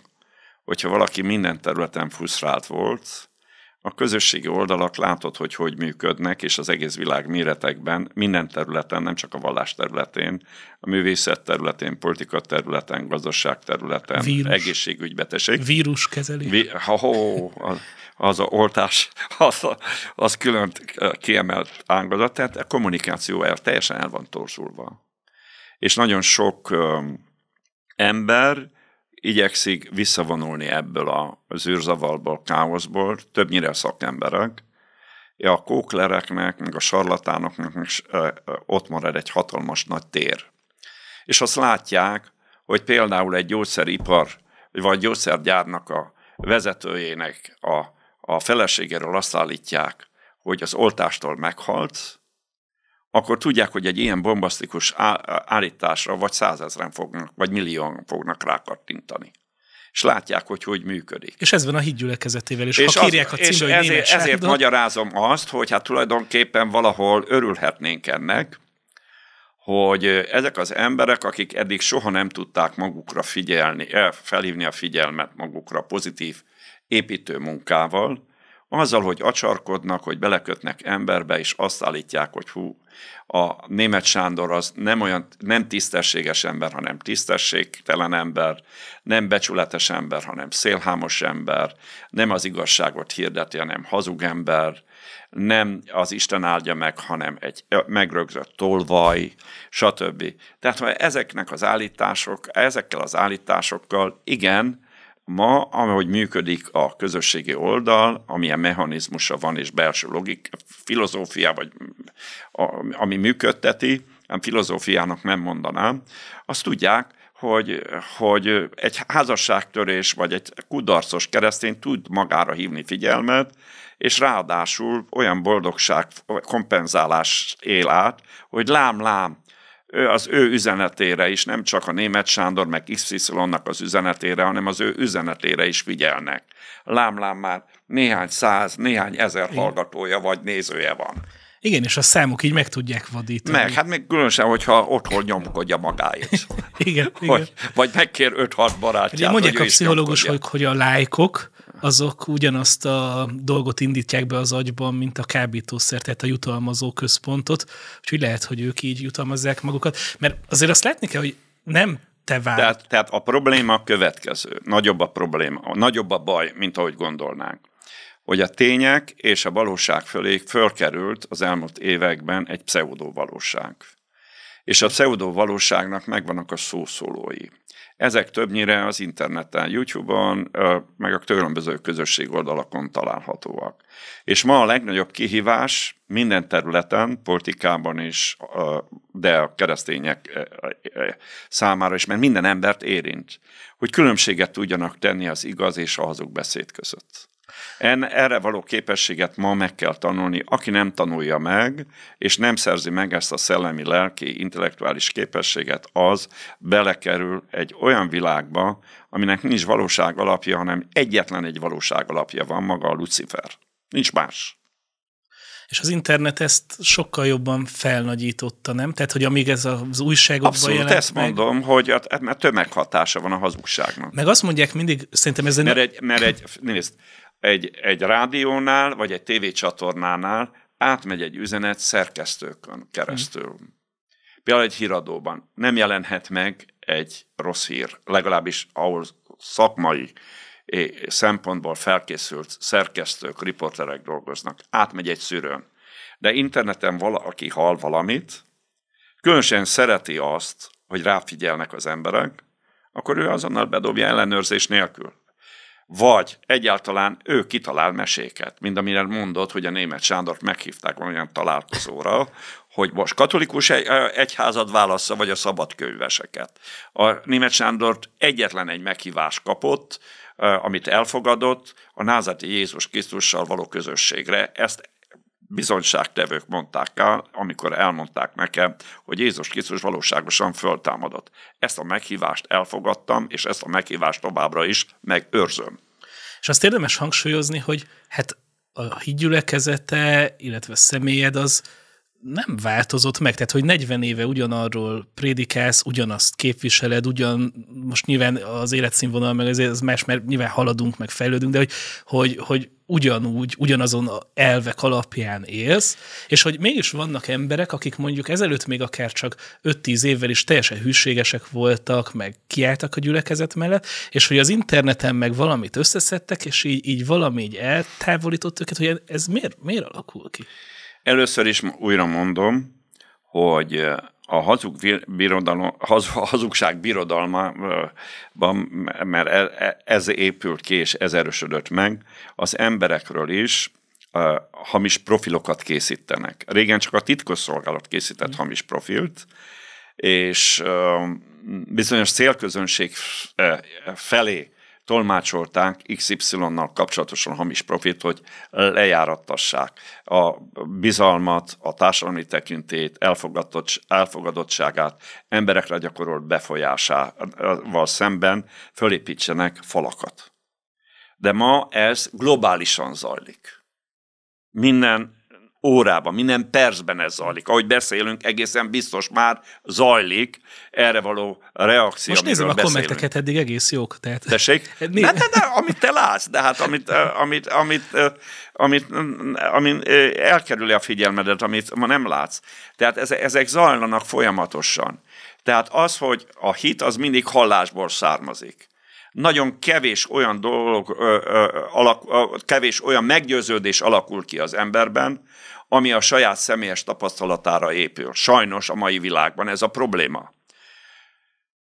S2: Hogyha valaki minden területen frusztrált volt, a közösségi oldalak látod, hogy hogy működnek, és az egész világ méretekben, minden területen, nem csak a vallás területén, a művészet területén, politika területen, gazdaság területen, Vírus. egészségügy, Vírus kezelés. Vi- ha ho, az, az a oltás, az, a, az külön kiemelt ágazat, tehát a kommunikáció el, teljesen el van torzulva. És nagyon sok um, ember igyekszik visszavonulni ebből a, az űrzavarból, káoszból, többnyire a szakemberek, a kóklereknek, meg a sarlatánoknak meg ott marad egy hatalmas nagy tér. És azt látják, hogy például egy gyógyszeripar, vagy gyógyszergyárnak a vezetőjének a, a feleségéről azt állítják, hogy az oltástól meghalt, akkor tudják, hogy egy ilyen bombasztikus állításra vagy százezren fognak, vagy millióan fognak rákattintani és látják, hogy hogy működik.
S1: És ez van a hídgyülekezetével, és, és ha kírják az, a címbe, és hogy ezért, ezért ezért
S2: magyarázom azt, hogy hát tulajdonképpen valahol örülhetnénk ennek, hogy ezek az emberek, akik eddig soha nem tudták magukra figyelni, eh, felhívni a figyelmet magukra pozitív építő munkával, azzal, hogy acsarkodnak, hogy belekötnek emberbe, és azt állítják, hogy hú, a német Sándor az nem olyan, nem tisztességes ember, hanem tisztességtelen ember, nem becsületes ember, hanem szélhámos ember, nem az igazságot hirdeti, hanem hazug ember, nem az Isten áldja meg, hanem egy megrögzött tolvaj, stb. Tehát ha ezeknek az állítások, ezekkel az állításokkal igen, ma, ahogy működik a közösségi oldal, amilyen mechanizmusa van és belső logik, filozófia, vagy a, ami működteti, nem filozófiának nem mondanám, azt tudják, hogy, hogy egy házasságtörés vagy egy kudarcos keresztény tud magára hívni figyelmet, és ráadásul olyan boldogság kompenzálás él át, hogy lám-lám, ő az ő üzenetére is, nem csak a német Sándor, meg xy az üzenetére, hanem az ő üzenetére is figyelnek. Lámlám már néhány száz, néhány ezer Igen. hallgatója vagy nézője van.
S1: Igen, és a számok így meg tudják vadítani. Meg,
S2: hát még különösen, hogyha otthon nyomkodja magáért.
S1: igen, hogy, igen.
S2: Vagy megkér 5-6 barátját. Hát mondják a pszichológus, hogy,
S1: hogy a lájkok, azok ugyanazt a dolgot indítják be az agyban, mint a kábítószer, tehát a jutalmazó központot, úgyhogy lehet, hogy ők így jutalmazzák magukat, mert azért azt látni kell, hogy nem te vár. Tehát,
S2: tehát a probléma a következő, nagyobb a probléma, a nagyobb a baj, mint ahogy gondolnánk hogy a tények és a valóság fölé fölkerült az elmúlt években egy pseudovalóság. És a pseudovalóságnak megvannak a szószólói. Ezek többnyire az interneten, YouTube-on, meg a különböző közösség oldalakon találhatóak. És ma a legnagyobb kihívás minden területen, politikában is, de a keresztények számára is, mert minden embert érint, hogy különbséget tudjanak tenni az igaz és a hazug beszéd között. En, erre való képességet ma meg kell tanulni. Aki nem tanulja meg, és nem szerzi meg ezt a szellemi, lelki, intellektuális képességet, az belekerül egy olyan világba, aminek nincs valóság alapja, hanem egyetlen egy valóság alapja van, maga a Lucifer. Nincs más.
S1: És az internet ezt sokkal jobban felnagyította, nem? Tehát, hogy amíg ez az újságokban Abszolút, jelent ezt meg...
S2: mondom, hogy a, hát, a hát tömeghatása van a hazugságnak.
S1: Meg azt mondják mindig, szerintem ez... Mert
S2: egy, mert egy nézd, egy, egy rádiónál, vagy egy tévécsatornánál átmegy egy üzenet szerkesztőkön keresztül. Hmm. Például egy híradóban nem jelenhet meg egy rossz hír, legalábbis ahol szakmai szempontból felkészült szerkesztők, riporterek dolgoznak. Átmegy egy szűrőn. De interneten valaki hall valamit, különösen szereti azt, hogy ráfigyelnek az emberek, akkor ő azonnal bedobja ellenőrzés nélkül. Vagy egyáltalán ő kitalál meséket, mint amire mondott, hogy a német Sándort meghívták valamilyen találkozóra, hogy most katolikus egyházad válassza, vagy a szabadkönyveseket. A német Sándort egyetlen egy meghívást kapott, amit elfogadott, a názati Jézus Krisztussal való közösségre. Ezt bizonyságtevők mondták el, amikor elmondták nekem, hogy Jézus Krisztus valóságosan föltámadott. Ezt a meghívást elfogadtam, és ezt a meghívást továbbra is megőrzöm.
S1: És azt érdemes hangsúlyozni, hogy hát a hídgyülekezete, illetve személyed az, nem változott meg, tehát hogy 40 éve ugyanarról prédikálsz, ugyanazt képviseled, ugyan most nyilván az életszínvonal meg azért az más, mert nyilván haladunk, meg fejlődünk, de hogy, hogy, hogy ugyanúgy, ugyanazon a elvek alapján élsz, és hogy mégis vannak emberek, akik mondjuk ezelőtt még akár csak 5-10 évvel is teljesen hűségesek voltak, meg kiálltak a gyülekezet mellett, és hogy az interneten meg valamit összeszedtek, és így, így valami így eltávolított őket, hogy ez miért, miért alakul
S2: ki? Először is újra mondom, hogy eh, a hazug birodalom, haz, hazugság birodalmában, mert e, e, ez épült ki és ez erősödött meg, az emberekről is eh, hamis profilokat készítenek. Régen csak a titkosszolgálat készített mm. hamis profilt, és eh, bizonyos célközönség felé tolmácsolták XY-nal kapcsolatosan hamis profit, hogy lejárattassák a bizalmat, a társadalmi tekintét, elfogadottságát, emberekre gyakorolt befolyásával szemben fölépítsenek falakat. De ma ez globálisan zajlik. Minden órában, minden percben ez zajlik. Ahogy beszélünk, egészen biztos már zajlik erre való reakció, Most nézem a beszélünk. kommenteket,
S1: eddig egész jók. Tehát...
S2: Tessék? De, de, de, amit te látsz, de hát amit, amit, amit, amit, amit elkerüli a figyelmedet, amit ma nem látsz. Tehát ezek zajlanak folyamatosan. Tehát az, hogy a hit az mindig hallásból származik nagyon kevés olyan dolog, ö, ö, alak, ö, kevés olyan meggyőződés alakul ki az emberben, ami a saját személyes tapasztalatára épül. Sajnos a mai világban ez a probléma.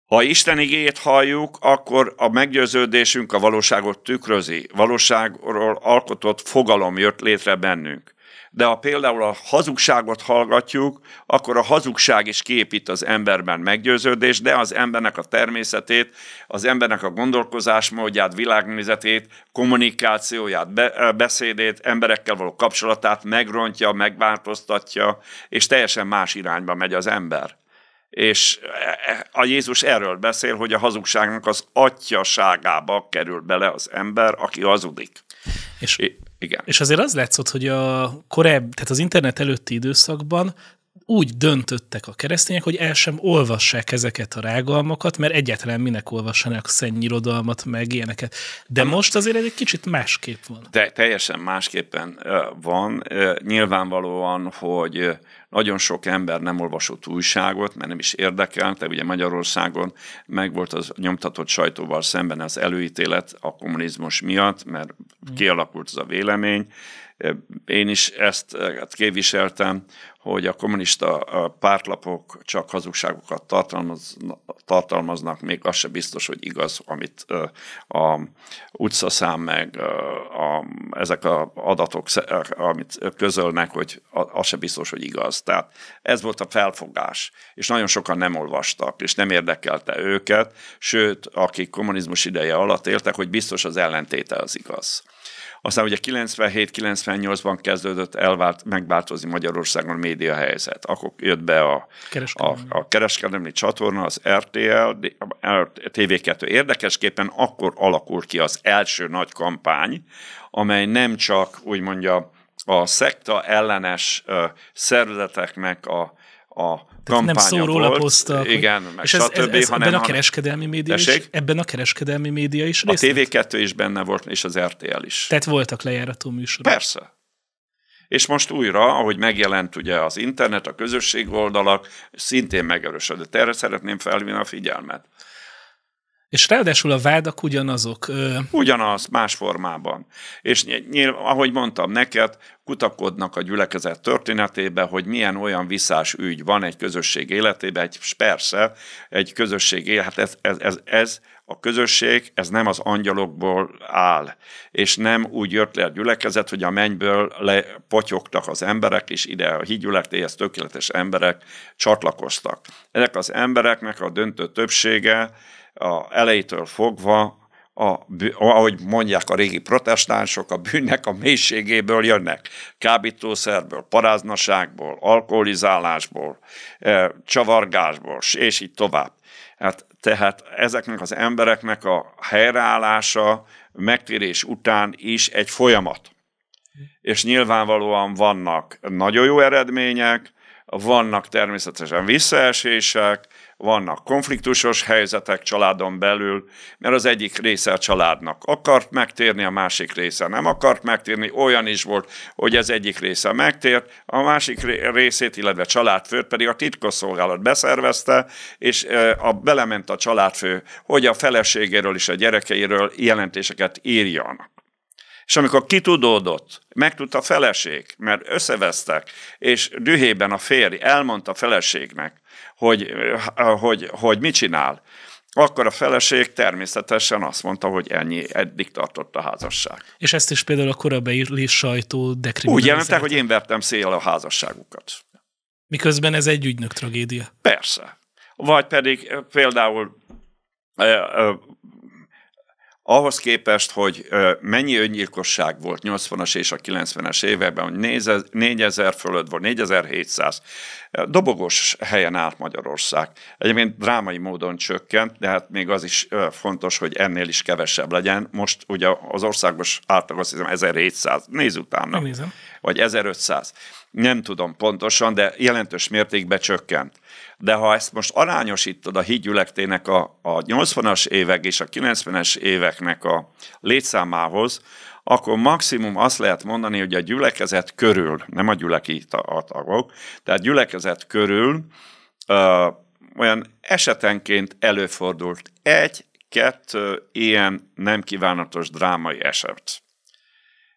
S2: Ha Isten igényét halljuk, akkor a meggyőződésünk a valóságot tükrözi. Valóságról alkotott fogalom jött létre bennünk de ha például a hazugságot hallgatjuk, akkor a hazugság is képít az emberben meggyőződés, de az embernek a természetét, az embernek a gondolkozásmódját, világnézetét, kommunikációját, beszédét, emberekkel való kapcsolatát megrontja, megváltoztatja, és teljesen más irányba megy az ember. És e, e, a Jézus erről beszél, hogy a hazugságnak az atyaságába kerül bele az ember, aki hazudik. És igen.
S1: És azért az látszott, hogy a korábbi, tehát az internet előtti időszakban úgy döntöttek a keresztények, hogy el sem olvassák ezeket a rágalmakat, mert egyáltalán minek olvassanak szennyirodalmat, meg ilyeneket. De most azért egy kicsit másképp van.
S2: De teljesen másképpen van. Nyilvánvalóan, hogy nagyon sok ember nem olvasott újságot, mert nem is érdekelt, ugye Magyarországon megvolt az nyomtatott sajtóval szemben az előítélet a kommunizmus miatt, mert mm. kialakult az a vélemény, én is ezt hát képviseltem, hogy a kommunista pártlapok csak hazugságokat tartalmaz, tartalmaznak, még az se biztos, hogy igaz, amit a utcaszám meg a, ezek a adatok, amit közölnek, hogy az se biztos, hogy igaz. Tehát ez volt a felfogás, és nagyon sokan nem olvastak, és nem érdekelte őket, sőt, akik kommunizmus ideje alatt éltek, hogy biztos az ellentéte az igaz. Aztán ugye 97-98-ban kezdődött elvált, megváltozni Magyarországon a média helyzet. Akkor jött be a kereskedelmi, a, a kereskedelmi csatorna, az RTL, TV2. Érdekesképpen akkor alakult ki az első nagy kampány, amely nem csak, úgy mondja, a szekta ellenes szervezeteknek a a kampánya nem szó volt, posztak, igen, meg és ez, stb. Ez, ez, hanem, ebben, a
S1: kereskedelmi média is, ebben a kereskedelmi média
S2: is részt A TV2 is benne volt, és az RTL is.
S1: Tehát voltak lejárató műsorok.
S2: Persze. És most újra, ahogy megjelent ugye az internet, a közösség oldalak, szintén megerősödött. Erre szeretném felvinni a figyelmet.
S1: És ráadásul a vádak ugyanazok. Ö...
S2: Ugyanaz, más formában. És nyilv, ahogy mondtam neked, kutakodnak a gyülekezet történetében hogy milyen olyan visszás ügy van egy közösség életében, egy persze, egy közösség élet, hát ez, ez, ez, ez a közösség, ez nem az angyalokból áll, és nem úgy jött le a gyülekezet, hogy a mennyből lepotyogtak az emberek, és ide a hídgyülekéhez tökéletes emberek csatlakoztak. Ezek az embereknek a döntő többsége a elejétől fogva, a, ahogy mondják a régi protestánsok, a bűnnek a mélységéből jönnek. Kábítószerből, paráznaságból, alkoholizálásból, eh, csavargásból, és így tovább. Hát, tehát ezeknek az embereknek a helyreállása megtérés után is egy folyamat. És nyilvánvalóan vannak nagyon jó eredmények, vannak természetesen visszaesések, vannak konfliktusos helyzetek családon belül, mert az egyik része a családnak akart megtérni, a másik része nem akart megtérni. Olyan is volt, hogy az egyik része megtért, a másik részét, illetve családfőt pedig a titkosszolgálat beszervezte, és a, belement a családfő, hogy a feleségéről és a gyerekeiről jelentéseket írjanak. És amikor kitudódott, megtudta a feleség, mert összevesztek, és dühében a férj elmondta a feleségnek, hogy, eh, hogy, hogy mit csinál. Akkor a feleség természetesen azt mondta, hogy ennyi, eddig tartott a házasság.
S1: És ezt is például a korabeli sajtó dekriminalizálta. Úgy jelentek,
S2: hogy én vertem szél a házasságukat.
S1: Miközben ez egy ügynök tragédia.
S2: Persze. Vagy pedig eh, például eh, ahhoz képest, hogy mennyi öngyilkosság volt 80-as és a 90-es években, hogy 4000 fölött volt, 4700, dobogos helyen állt Magyarország. Egyébként drámai módon csökkent, de hát még az is fontos, hogy ennél is kevesebb legyen. Most ugye az országos átlag azt hiszem 1700, nézz utána. Nézem. Vagy 1500. Nem tudom pontosan, de jelentős mértékben csökkent de ha ezt most arányosítod a hídgyülektének a, a 80-as évek és a 90-es éveknek a létszámához, akkor maximum azt lehet mondani, hogy a gyülekezet körül, nem a gyüleki tagok, tehát gyülekezet körül ö, olyan esetenként előfordult egy-kettő ilyen nem kívánatos drámai eset.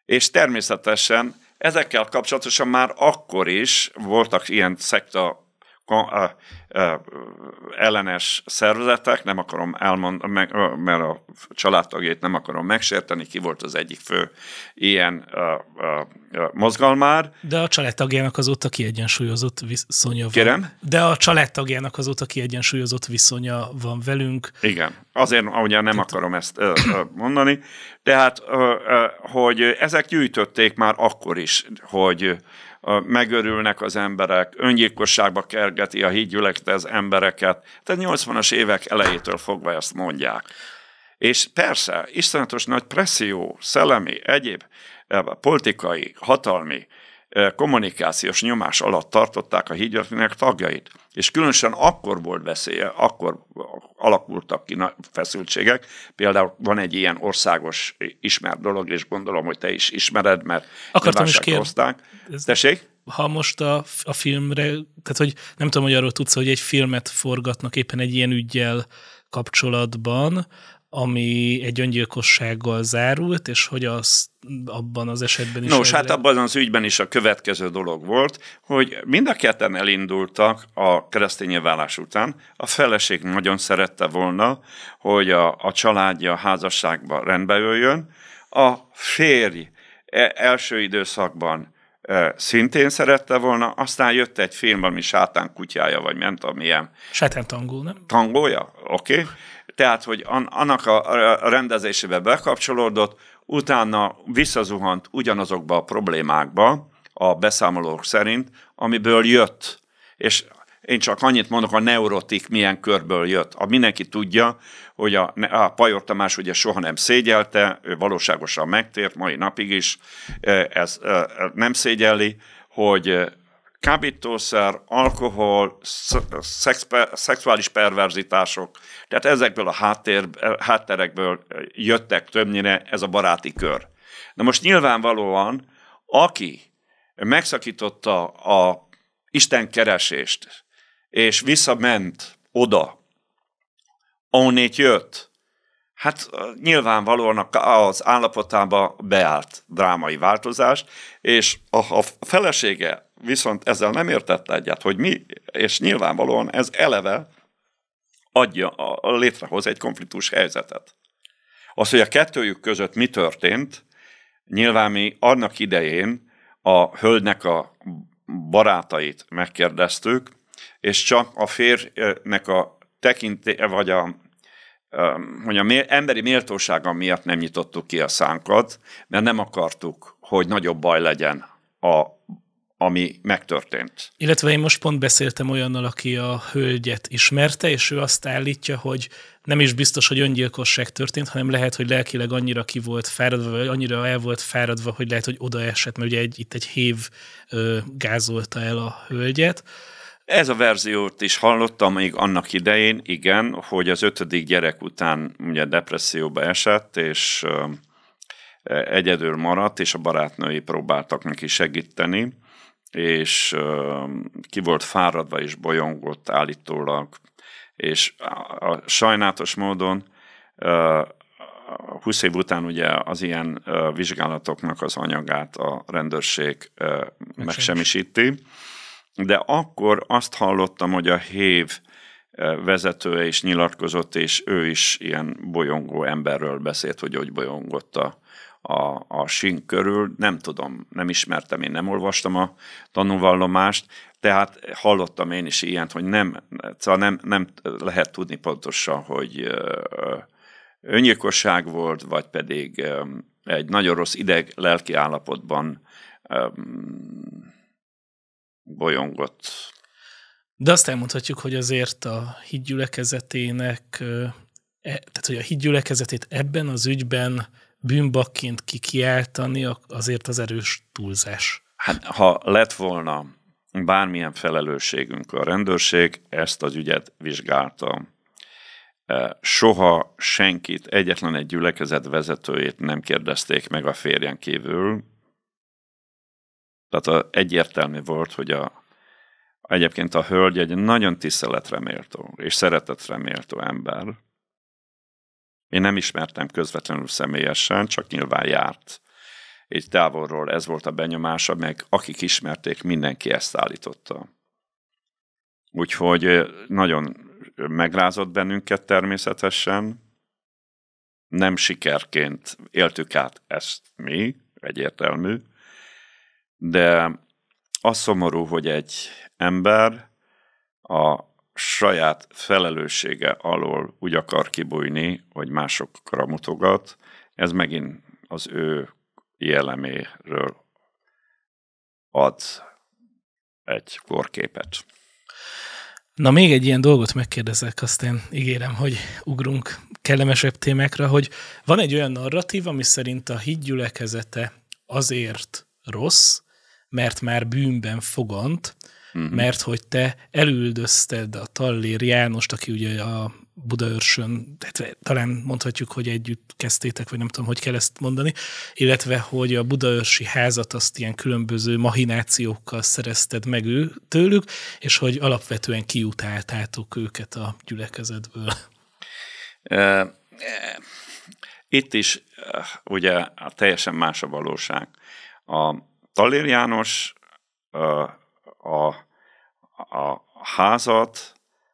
S2: És természetesen ezekkel kapcsolatosan már akkor is voltak ilyen szekta ellenes szervezetek, nem akarom elmondani, mert a családtagjait nem akarom megsérteni, ki volt az egyik fő ilyen mozgalmár.
S1: De a családtagjának azóta kiegyensúlyozott viszonya van. Kérem? De a családtagjának azóta kiegyensúlyozott viszonya van velünk.
S2: Igen, azért ugye nem Tehát... akarom ezt mondani. Tehát, hogy ezek gyűjtötték már akkor is, hogy megörülnek az emberek, öngyilkosságba kergeti a hídgyülekte az embereket. Tehát 80-as évek elejétől fogva ezt mondják. És persze, iszonyatos nagy presszió, szellemi, egyéb eh, politikai, hatalmi kommunikációs nyomás alatt tartották a hídgyörtének tagjait. És különösen akkor volt veszélye, akkor alakultak ki feszültségek. Például van egy ilyen országos ismert dolog, és gondolom, hogy te is ismered, mert Akartam is kérdezni. Tessék?
S1: ha most a, a filmre, tehát hogy nem tudom, hogy arról tudsz, hogy egy filmet forgatnak éppen egy ilyen ügyjel kapcsolatban, ami egy öngyilkossággal zárult, és hogy az abban az esetben is... Nos, hát
S2: abban az ügyben is a következő dolog volt, hogy mind a ketten elindultak a keresztény vállás után. A feleség nagyon szerette volna, hogy a, a családja a házasságba rendbe jöjjön. A férj e, első időszakban e, szintén szerette volna, aztán jött egy film, ami Sátán kutyája, vagy nem tudom milyen.
S1: Sátán tangó, nem?
S2: Tangója, oké. Okay tehát, hogy an, annak a, a rendezésébe bekapcsolódott, utána visszazuhant ugyanazokba a problémákba, a beszámolók szerint, amiből jött. És én csak annyit mondok, a neurotik milyen körből jött. A mindenki tudja, hogy a, a Pajor Tamás ugye soha nem szégyelte, ő valóságosan megtért, mai napig is e, ez e, nem szégyelli, hogy kábítószer, alkohol, szexpe, szexuális perverzitások, tehát ezekből a háttér, hátterekből jöttek többnyire ez a baráti kör. Na most nyilvánvalóan, aki megszakította a Isten keresést, és visszament oda, ahonnét jött, Hát nyilvánvalóan az állapotába beállt drámai változás, és a, a felesége viszont ezzel nem értett egyet, hogy mi, és nyilvánvalóan ez eleve adja, a, a létrehoz egy konfliktus helyzetet. Az, hogy a kettőjük között mi történt, nyilván mi annak idején a hölgynek a barátait megkérdeztük, és csak a férjnek a tekinté, vagy a um, hogy a emberi méltósága miatt nem nyitottuk ki a szánkat, mert nem akartuk, hogy nagyobb baj legyen a ami megtörtént.
S1: Illetve én most pont beszéltem olyannal, aki a hölgyet ismerte, és ő azt állítja, hogy nem is biztos, hogy öngyilkosság történt, hanem lehet, hogy lelkileg annyira ki volt fáradva, vagy annyira el volt fáradva, hogy lehet, hogy odaesett, mert ugye egy, itt egy hív ö, gázolta el a hölgyet.
S2: Ez a verziót is hallottam még annak idején, igen, hogy az ötödik gyerek után ugye depresszióba esett, és ö, egyedül maradt, és a barátnői próbáltak neki segíteni és ki volt fáradva és bolyongott állítólag, és a, a sajnálatos módon 20 év után ugye az ilyen vizsgálatoknak az anyagát a rendőrség megsemmisíti, de akkor azt hallottam, hogy a HÉV vezetője is nyilatkozott, és ő is ilyen bolyongó emberről beszélt, hogy hogy bolyongott a, a, a sink körül, nem tudom, nem ismertem, én nem olvastam a tanulvallomást, tehát hallottam én is ilyent, hogy nem, szóval nem, nem lehet tudni pontosan, hogy öngyilkosság volt, vagy pedig egy nagyon rossz ideg lelki állapotban bolyongott.
S1: De azt elmondhatjuk, hogy azért a hídgyülekezetének, e, tehát hogy a hídgyülekezetét ebben az ügyben bűnbakként kikiáltani, azért az erős túlzás.
S2: Hát, ha lett volna bármilyen felelősségünk a rendőrség, ezt az ügyet vizsgálta. E, soha senkit, egyetlen egy gyülekezet vezetőjét nem kérdezték meg a férjen kívül. Tehát egyértelmű volt, hogy a, egyébként a hölgy egy nagyon tiszteletre méltó és szeretetre méltó ember, én nem ismertem közvetlenül személyesen, csak nyilván járt. Így távolról ez volt a benyomása, meg akik ismerték, mindenki ezt állította. Úgyhogy nagyon megrázott bennünket természetesen. Nem sikerként éltük át ezt mi, egyértelmű, de az szomorú, hogy egy ember a saját felelőssége alól úgy akar kibújni, hogy másokra mutogat, ez megint az ő jelleméről ad egy korképet.
S1: Na még egy ilyen dolgot megkérdezek, azt én ígérem, hogy ugrunk kellemesebb témákra, hogy van egy olyan narratív, ami szerint a hídgyülekezete azért rossz, mert már bűnben fogant, uh-huh. mert hogy te elüldözted a Tallér Jánost, aki ugye a Budaörsön, tehát talán mondhatjuk, hogy együtt kezdtétek, vagy nem tudom, hogy kell ezt mondani, illetve, hogy a budaörsi házat azt ilyen különböző mahinációkkal szerezted meg ő, tőlük, és hogy alapvetően kiutáltátok őket a gyülekezetből.
S2: Itt is ugye teljesen más a valóság. A Talér János a, a házat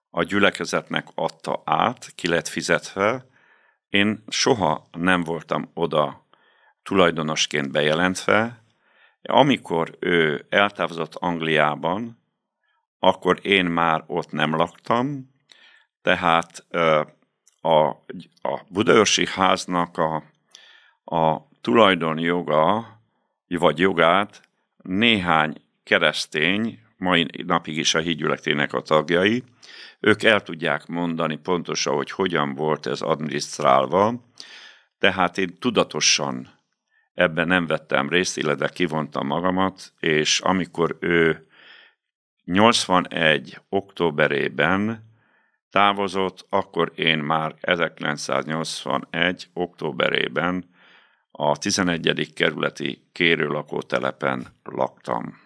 S2: a gyülekezetnek adta át, ki lett fizetve. Én soha nem voltam oda tulajdonosként bejelentve. Amikor ő eltávozott Angliában, akkor én már ott nem laktam, tehát a, a Budaörsi háznak a, a tulajdonjoga, vagy jogát néhány keresztény, mai napig is a hídgyülekének a tagjai, ők el tudják mondani pontosan, hogy hogyan volt ez adminisztrálva, tehát én tudatosan ebben nem vettem részt, illetve kivontam magamat, és amikor ő 81. októberében távozott, akkor én már 1981. októberében a 11. kerületi kérőlakótelepen laktam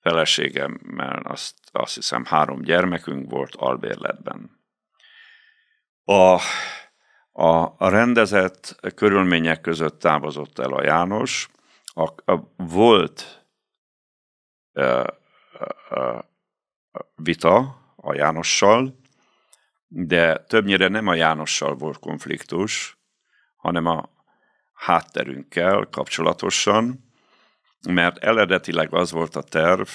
S2: feleségemmel azt, azt hiszem három gyermekünk volt albérletben. A, a, a rendezett körülmények között távozott el a János, a, a volt ö, ö, vita a Jánossal, de többnyire nem a Jánossal volt konfliktus, hanem a hátterünkkel kapcsolatosan, mert eredetileg az volt a terv,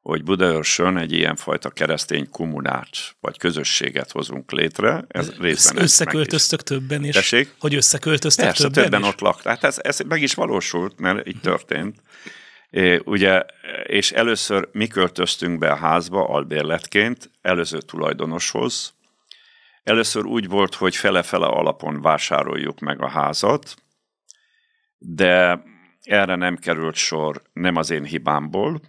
S2: hogy Budaörsön egy ilyenfajta keresztény kommunát, vagy közösséget hozunk létre. Ez részben összeköltöztök többen is. Tessék? Hogy összeköltöztök Persze, többen, többen is? ott lakták. Hát ez, ez meg is valósult, mert így történt. É, ugye, és először mi költöztünk be a házba albérletként, előző tulajdonoshoz. Először úgy volt, hogy fele-fele alapon vásároljuk meg a házat, de erre nem került sor nem az én hibámból,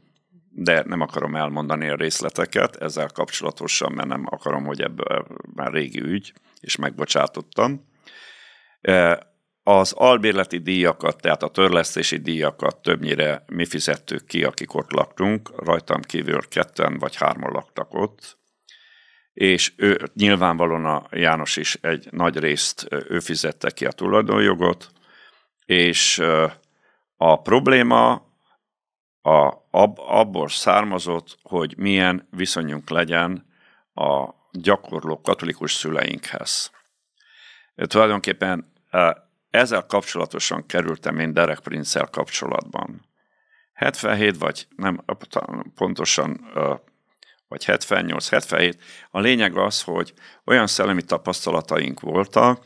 S2: de nem akarom elmondani a részleteket ezzel kapcsolatosan, mert nem akarom, hogy ebből e, már régi ügy, és megbocsátottam. E, az albérleti díjakat, tehát a törlesztési díjakat többnyire mi fizettük ki, akik ott laktunk, rajtam kívül ketten vagy hárman laktak ott, és ő, nyilvánvalóan a János is egy nagy részt e, ő fizette ki a tulajdonjogot, és a probléma a, ab, abból származott, hogy milyen viszonyunk legyen a gyakorló katolikus szüleinkhez. Tulajdonképpen e, ezzel kapcsolatosan kerültem én Derek prince kapcsolatban. 77 vagy nem pontosan, e, vagy 78-77. A lényeg az, hogy olyan szellemi tapasztalataink voltak,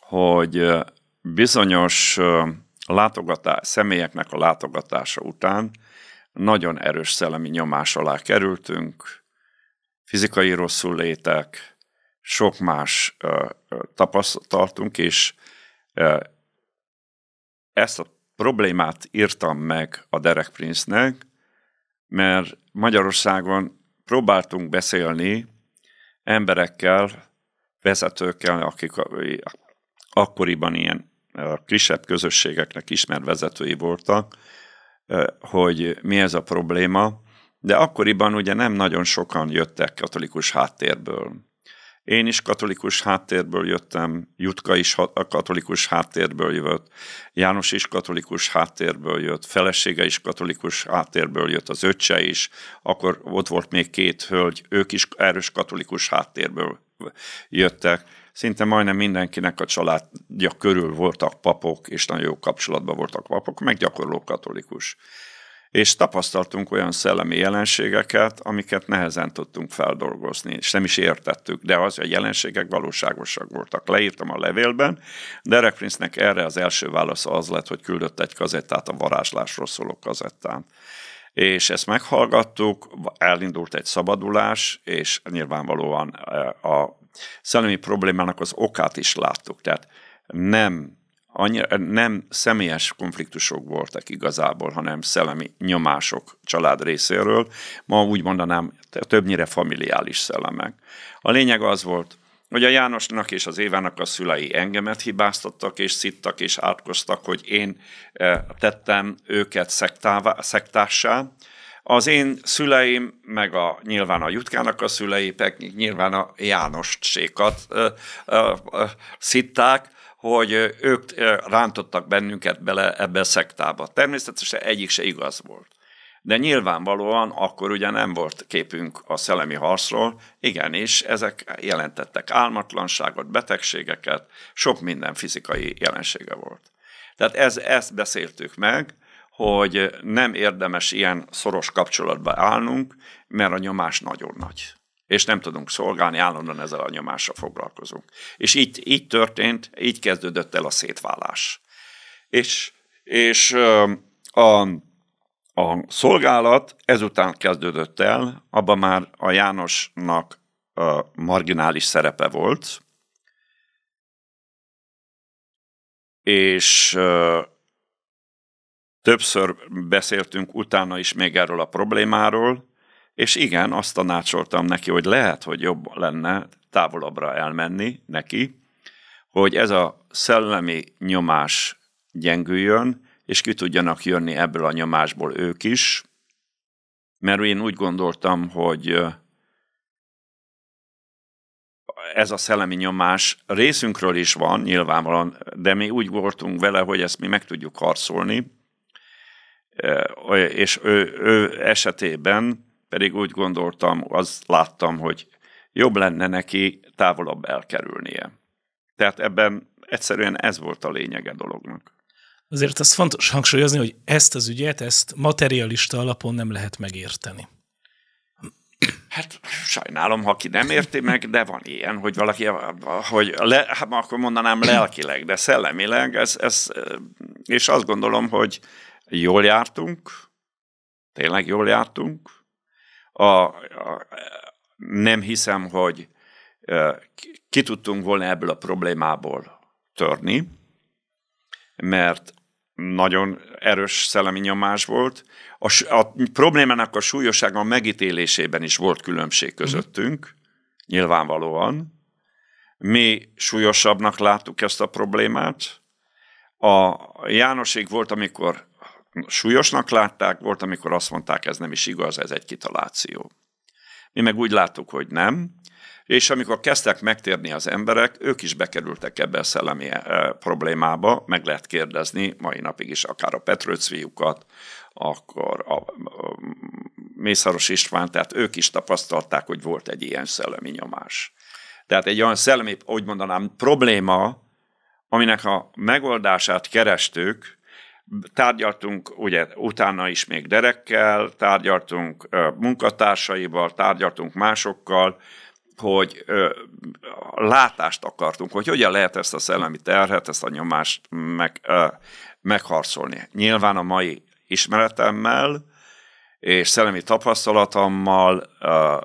S2: hogy e, bizonyos a látogatás, személyeknek a látogatása után nagyon erős szellemi nyomás alá kerültünk, fizikai rosszul létek, sok más tapasztaltunk, és ezt a problémát írtam meg a Derek Prince-nek, mert Magyarországon próbáltunk beszélni emberekkel, vezetőkkel, akik akkoriban ilyen a kisebb közösségeknek ismert vezetői voltak, hogy mi ez a probléma, de akkoriban ugye nem nagyon sokan jöttek katolikus háttérből. Én is katolikus háttérből jöttem, Jutka is a katolikus háttérből jött, János is katolikus háttérből jött, felesége is katolikus háttérből jött, az öccse is, akkor ott volt még két hölgy, ők is erős katolikus háttérből jöttek szinte majdnem mindenkinek a családja körül voltak papok, és nagyon jó kapcsolatban voltak papok, meg gyakorló katolikus. És tapasztaltunk olyan szellemi jelenségeket, amiket nehezen tudtunk feldolgozni, és nem is értettük, de az a jelenségek valóságosak voltak. Leírtam a levélben, Derek Prince-nek erre az első válasza az lett, hogy küldött egy kazettát, a varázslásról szóló kazettán és ezt meghallgattuk, elindult egy szabadulás, és nyilvánvalóan eh, a szellemi problémának az okát is láttuk. Tehát nem, annyira, nem személyes konfliktusok voltak igazából, hanem szellemi nyomások család részéről. Ma úgy mondanám, többnyire familiális szellemek. A lényeg az volt, hogy a Jánosnak és az Évának a szülei engemet hibáztattak, és szittak, és átkoztak, hogy én eh, tettem őket szektássá, az én szüleim, meg a, nyilván a Jutkának a szülei, meg nyilván a János Jánossékat szitták, hogy ők rántottak bennünket bele ebbe a szektába. Természetesen egyik se igaz volt. De nyilvánvalóan akkor ugye nem volt képünk a szellemi harcról, igenis, ezek jelentettek álmatlanságot, betegségeket, sok minden fizikai jelensége volt. Tehát ez, ezt beszéltük meg, hogy nem érdemes ilyen szoros kapcsolatba állnunk, mert a nyomás nagyon nagy és nem tudunk szolgálni, állandóan ezzel a nyomással foglalkozunk. És így, így történt, így kezdődött el a szétválás. És, és a, a szolgálat ezután kezdődött el, abban már a Jánosnak a marginális szerepe volt, és Többször beszéltünk utána is még erről a problémáról, és igen, azt tanácsoltam neki, hogy lehet, hogy jobb lenne távolabbra elmenni neki, hogy ez a szellemi nyomás gyengüljön, és ki tudjanak jönni ebből a nyomásból ők is, mert én úgy gondoltam, hogy ez a szellemi nyomás részünkről is van, nyilvánvalóan, de mi úgy voltunk vele, hogy ezt mi meg tudjuk harcolni, és ő, ő esetében pedig úgy gondoltam, az láttam, hogy jobb lenne neki távolabb elkerülnie. Tehát ebben egyszerűen ez volt a lényege dolognak.
S1: Azért azt fontos hangsúlyozni, hogy ezt az ügyet, ezt materialista alapon nem lehet megérteni.
S2: Hát sajnálom, ha ki nem érti meg, de van ilyen, hogy valaki, hogy le, hát akkor mondanám lelkileg, de szellemileg, ez, ez, és azt gondolom, hogy jól jártunk, tényleg jól jártunk. A, a, nem hiszem, hogy ki tudtunk volna ebből a problémából törni, mert nagyon erős szellemi nyomás volt. A, a problémának a súlyossága a megítélésében is volt különbség mhm. közöttünk, mm. nyilvánvalóan. Mi súlyosabbnak láttuk ezt a problémát. A Jánosig volt, amikor súlyosnak látták, volt, amikor azt mondták, ez nem is igaz, ez egy kitaláció. Mi meg úgy láttuk, hogy nem, és amikor kezdtek megtérni az emberek, ők is bekerültek ebbe a szellemi eh, problémába, meg lehet kérdezni mai napig is akár a Petrőcviukat, akkor a Mészáros István, tehát ők is tapasztalták, hogy volt egy ilyen szellemi nyomás. Tehát egy olyan szellemi, hogy mondanám, probléma, aminek a megoldását kerestük, Tárgyaltunk, ugye utána is még derekkel, tárgyaltunk munkatársaival, tárgyaltunk másokkal, hogy ö, látást akartunk, hogy hogyan lehet ezt a szellemi terhet, ezt a nyomást meg, ö, megharcolni. Nyilván a mai ismeretemmel és szellemi tapasztalatommal ö,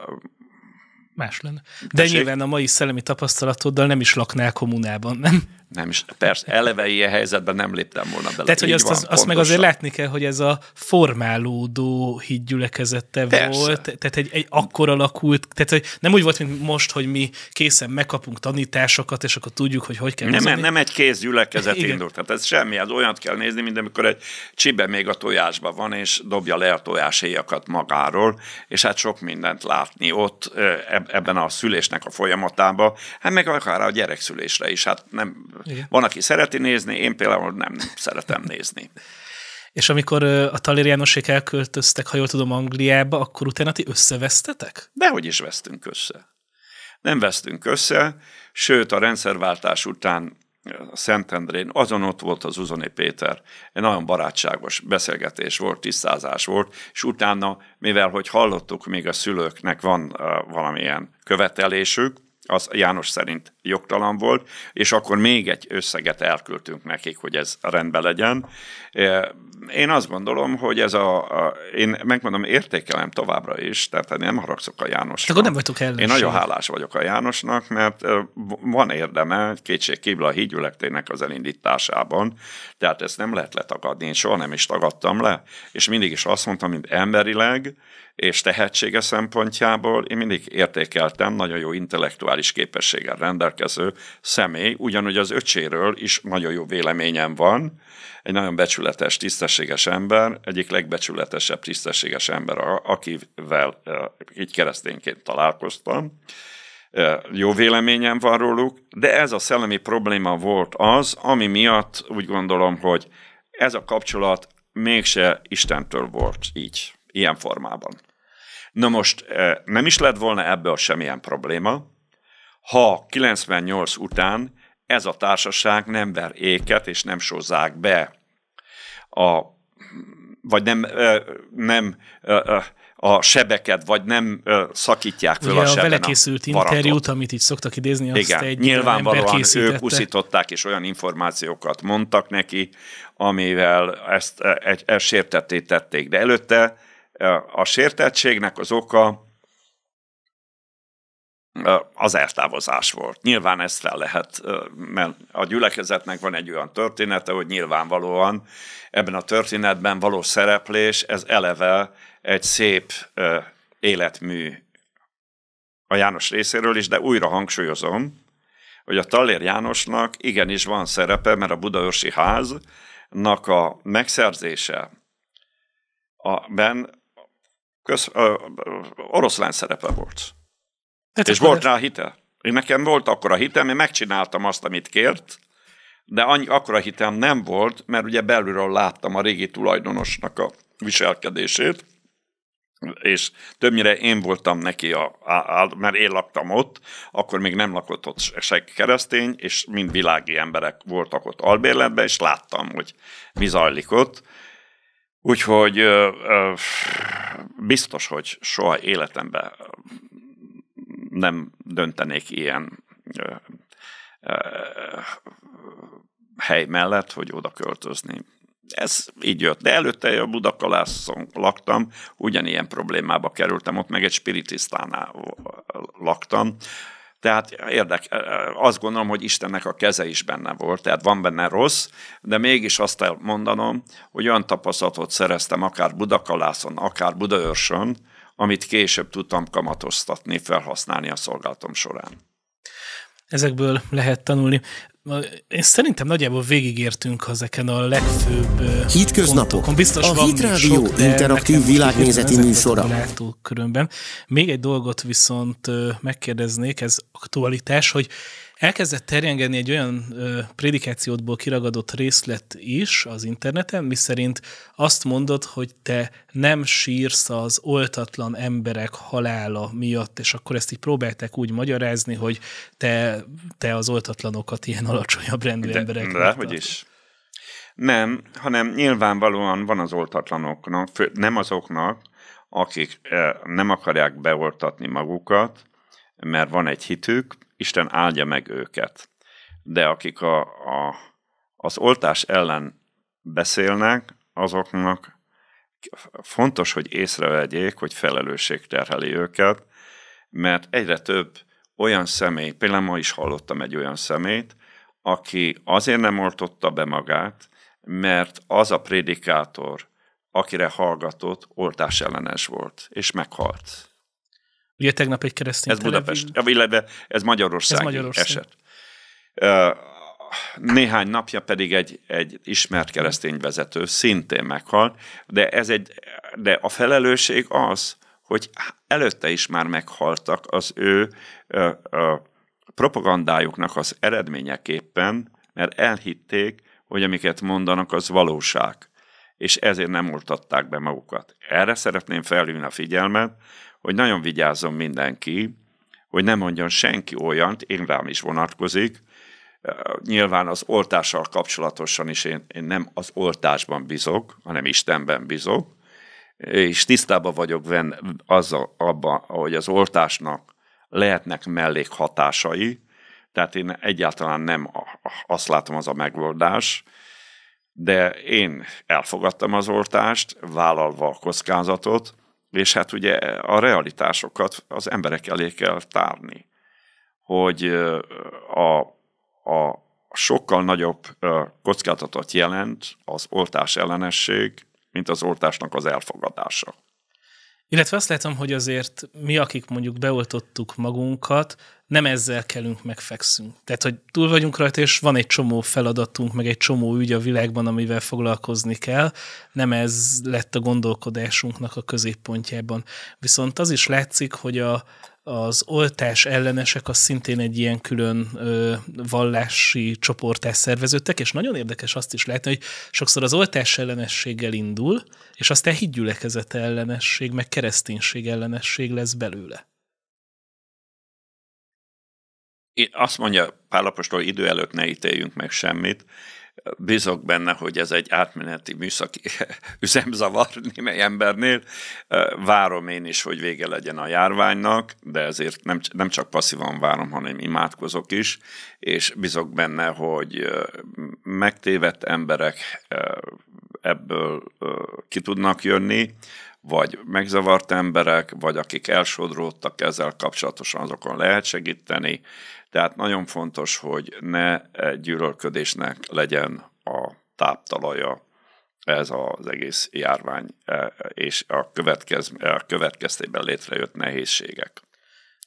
S1: Más lenne. De Tessék? nyilván a mai szellemi tapasztalatoddal nem is laknál kommunában, nem?
S2: nem is. Persze, eleve ilyen helyzetben nem léptem volna bele. Tehát, hogy azt, van, az, azt meg azért
S1: látni kell, hogy ez a formálódó hídgyülekezete Persze. volt, tehát egy, egy akkor alakult, tehát hogy nem úgy volt, mint most, hogy mi készen megkapunk tanításokat, és akkor tudjuk, hogy hogy kell Nem, nem, nem egy
S2: kéz gyülekezet Igen. indult, tehát ez semmi, az hát olyat kell nézni, mint amikor egy csibe még a tojásban van, és dobja le a tojáséjakat magáról, és hát sok mindent látni ott eh, ebben a szülésnek a folyamatában, hát meg akár a gyerekszülésre is, hát nem igen. Van, aki szereti nézni, én például nem szeretem nézni.
S1: És amikor a Talér Jánosék elköltöztek, ha jól tudom, Angliába, akkor utána ti összevesztetek?
S2: Dehogy is vesztünk össze. Nem vesztünk össze, sőt a rendszerváltás után a Szentendrén, azon ott volt az Uzoni Péter, egy nagyon barátságos beszélgetés volt, tisztázás volt, és utána, mivel hogy hallottuk, még a szülőknek van valamilyen követelésük, az János szerint jogtalan volt, és akkor még egy összeget elküldtünk nekik, hogy ez rendben legyen. Én azt gondolom, hogy ez a, a én megmondom, értékelem továbbra is, tehát nem haragszok a Jánosra. Te akkor nem
S1: vagyok Én nagyon hálás
S2: vagyok a Jánosnak, mert van érdeme kívül a hídgyülektérnek az elindításában, tehát ezt nem lehet letagadni, én soha nem is tagadtam le, és mindig is azt mondtam, mint emberileg, és tehetsége szempontjából én mindig értékeltem nagyon jó intellektuális képességgel rendelkező személy, ugyanúgy az öcséről is nagyon jó véleményem van, egy nagyon becsületes, tisztességes ember, egyik legbecsületesebb, tisztességes ember, akivel így keresztényként találkoztam. Jó véleményem van róluk, de ez a szellemi probléma volt az, ami miatt úgy gondolom, hogy ez a kapcsolat mégse Istentől volt így, ilyen formában. Na most eh, nem is lett volna ebből semmilyen probléma, ha 98 után ez a társaság nem ver éket, és nem sozzák be a, vagy nem, eh, nem eh, a sebeket, vagy nem szakítják föl Ugye a, a seben vele készült a interjút,
S1: amit így szoktak idézni, azt Igen, egy nyilvánvalóan ők
S2: uszították, és olyan információkat mondtak neki, amivel ezt, ezt, ezt sértetté tették. De előtte a sértettségnek az oka az eltávozás volt. Nyilván ezt fel lehet, mert a gyülekezetnek van egy olyan története, hogy nyilvánvalóan ebben a történetben való szereplés, ez eleve egy szép életmű a János részéről is, de újra hangsúlyozom, hogy a Tallér Jánosnak igenis van szerepe, mert a Budaörsi háznak a megszerzése, a, ben köz, ö, ö, oroszlán szerepe volt. Hát és volt rá hite. Én nekem volt akkor a hitem, én megcsináltam azt, amit kért, de annyi, akkora hitem nem volt, mert ugye belülről láttam a régi tulajdonosnak a viselkedését, és többnyire én voltam neki, a, a, a, mert én laktam ott, akkor még nem lakott ott se keresztény, és mind világi emberek voltak ott albérletben, és láttam, hogy mi zajlik ott, Úgyhogy ö, ö, biztos, hogy soha életemben nem döntenék ilyen ö, ö, hely mellett, hogy oda költözni. Ez így jött. De előtte a Budakalászon laktam, ugyanilyen problémába kerültem, ott meg egy spiritisztánál laktam, tehát érdek, azt gondolom, hogy Istennek a keze is benne volt, tehát van benne rossz, de mégis azt mondanom, hogy olyan tapasztalatot szereztem akár Budakalászon, akár Budaörsön, amit később tudtam kamatoztatni, felhasználni a szolgálatom során.
S1: Ezekből lehet tanulni. Én szerintem nagyjából végigértünk ezeken a legfőbb Hétköznapok. Pontokon. Biztos a van Hit Rádió sok, interaktív világnézeti műsora. Még egy dolgot viszont megkérdeznék, ez aktualitás, hogy Elkezdett terjengeni egy olyan ö, prédikációtból kiragadott részlet is az interneten, miszerint azt mondod, hogy te nem sírsz az oltatlan emberek halála miatt, és akkor ezt így próbálták úgy magyarázni, hogy te, te az oltatlanokat ilyen alacsonyabb rendű de, emberek. De, hogy is.
S2: Nem, hanem nyilvánvalóan van az oltatlanoknak, fő, nem azoknak, akik nem akarják beoltatni magukat, mert van egy hitük, Isten áldja meg őket. De akik a, a, az oltás ellen beszélnek, azoknak fontos, hogy észrevegyék, hogy felelősség terheli őket, mert egyre több olyan személy, például ma is hallottam egy olyan szemét, aki azért nem oltotta be magát, mert az a prédikátor, akire hallgatott, oltás ellenes volt, és meghalt.
S1: Ugye tegnap egy keresztény Ez televízió. Budapest, illetve
S2: ez Magyarország eset. Néhány napja pedig egy, egy ismert keresztény vezető szintén meghalt, de, ez egy, de a felelősség az, hogy előtte is már meghaltak az ő ö, ö, propagandájuknak az eredményeképpen, mert elhitték, hogy amiket mondanak, az valóság és ezért nem oltatták be magukat. Erre szeretném felhívni a figyelmet, hogy nagyon vigyázzon mindenki, hogy nem mondjon senki olyant, én rám is vonatkozik, Nyilván az oltással kapcsolatosan is én, én nem az oltásban bizok, hanem Istenben bizok, és tisztában vagyok benne a, abban, hogy az oltásnak lehetnek mellékhatásai, tehát én egyáltalán nem azt látom az a megoldás, de én elfogadtam az oltást, vállalva a kockázatot, és hát ugye a realitásokat az emberek elé kell tárni, hogy a, a sokkal nagyobb kockázatot jelent az oltás ellenesség, mint az oltásnak az elfogadása.
S1: Illetve azt látom, hogy azért mi, akik mondjuk beoltottuk magunkat, nem ezzel kellünk megfekszünk. Tehát, hogy túl vagyunk rajta, és van egy csomó feladatunk, meg egy csomó ügy a világban, amivel foglalkozni kell. Nem ez lett a gondolkodásunknak a középpontjában. Viszont az is látszik, hogy a, az oltás ellenesek az szintén egy ilyen külön ö, vallási csoportás szerveződtek, és nagyon érdekes azt is látni, hogy sokszor az oltás ellenességgel indul, és aztán hídgyülekezete ellenesség, meg kereszténység ellenesség lesz belőle.
S2: Azt mondja Pálapostól idő előtt ne ítéljünk meg semmit, Bízok benne, hogy ez egy átmeneti műszaki üzemzavar némely embernél. Várom én is, hogy vége legyen a járványnak, de ezért nem, nem csak passzívan várom, hanem imádkozok is, és bízok benne, hogy megtévedt emberek ebből ki tudnak jönni, vagy megzavart emberek, vagy akik elsodródtak ezzel kapcsolatosan, azokon lehet segíteni, tehát nagyon fontos, hogy ne e, gyűlölködésnek legyen a táptalaja ez az egész járvány e, és a, következ, a következtében létrejött nehézségek.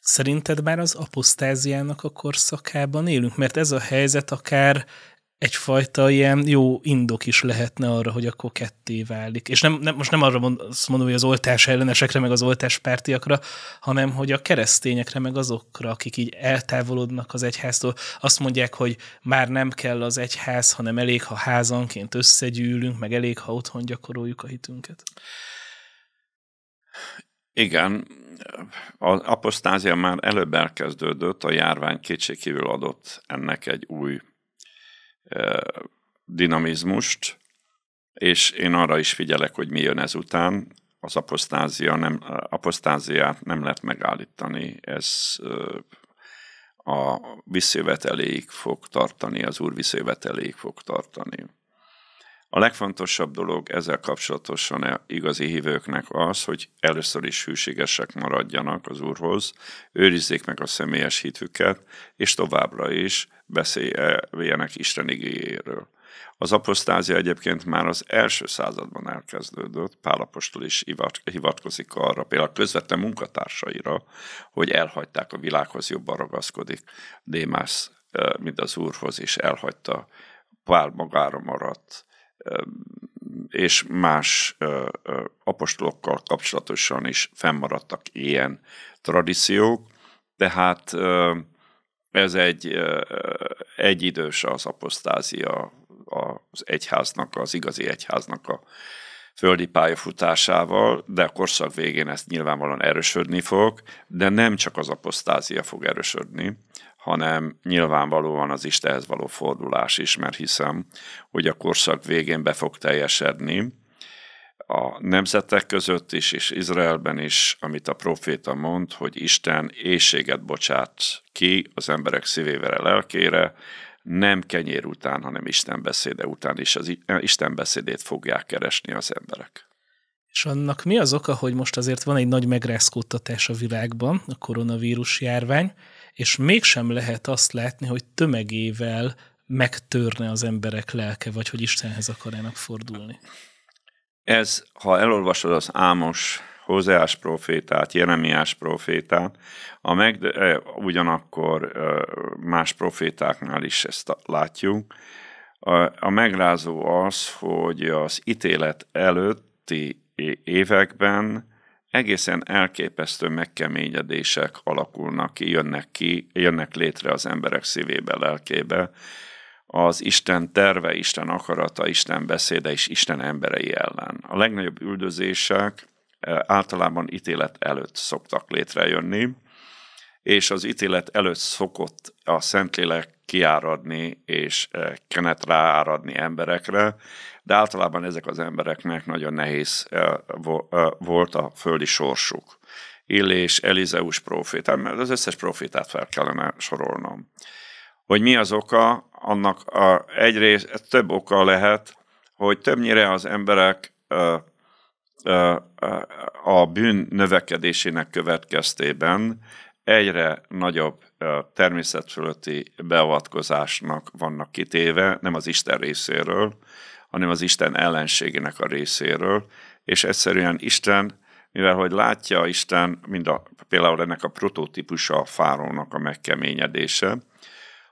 S1: Szerinted már az apostáziának a korszakában élünk? Mert ez a helyzet akár egyfajta ilyen jó indok is lehetne arra, hogy akkor ketté válik. És nem, nem, most nem arra mond, azt mondom, hogy az oltás ellenesekre, meg az pártiakra, hanem hogy a keresztényekre, meg azokra, akik így eltávolodnak az egyháztól, azt mondják, hogy már nem kell az egyház, hanem elég, ha házanként összegyűlünk, meg elég, ha otthon gyakoroljuk a hitünket.
S2: Igen, az apostázia már előbb elkezdődött, a járvány kétségkívül adott ennek egy új dinamizmust, és én arra is figyelek, hogy mi jön ezután. Az apostázia nem, apostáziát nem lehet megállítani, ez a visszajöveteléig fog tartani, az úr visszajöveteléig fog tartani. A legfontosabb dolog ezzel kapcsolatosan a e igazi hívőknek az, hogy először is hűségesek maradjanak az Úrhoz, őrizzék meg a személyes hitüket, és továbbra is beszéljenek Isten igényéről. Az apostázia egyébként már az első században elkezdődött, Pálapostól is hivatkozik arra, például közvetlen munkatársaira, hogy elhagyták a világhoz, jobban ragaszkodik Démász, mint az úrhoz, és elhagyta Pál magára maradt és más apostolokkal kapcsolatosan is fennmaradtak ilyen tradíciók, tehát ez egy egyidős az apostázia az egyháznak, az igazi egyháznak a földi pályafutásával, de a korszak végén ezt nyilvánvalóan erősödni fog, de nem csak az apostázia fog erősödni, hanem nyilvánvalóan az Istenhez való fordulás is, mert hiszem, hogy a korszak végén be fog teljesedni a nemzetek között is, és Izraelben is, amit a proféta mond, hogy Isten éjséget bocsát ki az emberek szívévere, lelkére, nem kenyér után, hanem Isten beszéde után is. Az eh, Isten beszédét fogják keresni az emberek.
S1: És annak mi az oka, hogy most azért van egy nagy megrázkódtatás a világban, a koronavírus járvány, és mégsem lehet azt látni, hogy tömegével megtörne az emberek lelke, vagy hogy Istenhez akarjanak fordulni.
S2: Ez, ha elolvasod az Ámos Hozeás profétát, Jeremiás profétát, a meg, eh, ugyanakkor eh, más profétáknál is ezt látjuk. A, a megrázó az, hogy az ítélet előtti években egészen elképesztő megkeményedések alakulnak ki, jönnek ki, jönnek létre az emberek szívébe, lelkébe. Az Isten terve, Isten akarata, Isten beszéde és Isten emberei ellen. A legnagyobb üldözések e, általában ítélet előtt szoktak létrejönni, és az ítélet előtt szokott a Szentlélek kiáradni és kenet rááradni emberekre, de általában ezek az embereknek nagyon nehéz volt a földi sorsuk. Illés, Elizeus mert az összes profétát fel kellene sorolnom. Hogy mi az oka, annak a, egyrészt több oka lehet, hogy többnyire az emberek a bűn növekedésének következtében egyre nagyobb természetfölötti beavatkozásnak vannak kitéve, nem az Isten részéről, hanem az Isten ellenségének a részéről, és egyszerűen Isten, mivel hogy látja Isten, mind a, például ennek a prototípusa a fárónak a megkeményedése,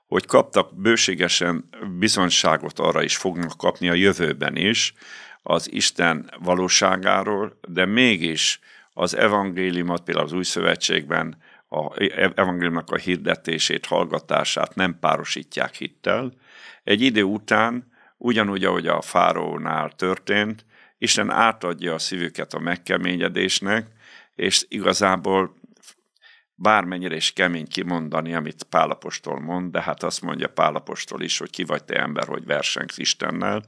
S2: hogy kaptak bőségesen bizonságot arra is fognak kapni a jövőben is, az Isten valóságáról, de mégis az evangéliumot például az Új Szövetségben a e-, evangéliumnak a hirdetését, hallgatását nem párosítják hittel. Egy idő után, ugyanúgy, ahogy a fáraónál történt, Isten átadja a szívüket a megkeményedésnek, és igazából bármennyire is kemény kimondani, amit Pálapostól mond, de hát azt mondja Pálapostól is, hogy ki vagy te ember, hogy versenysz Istennel,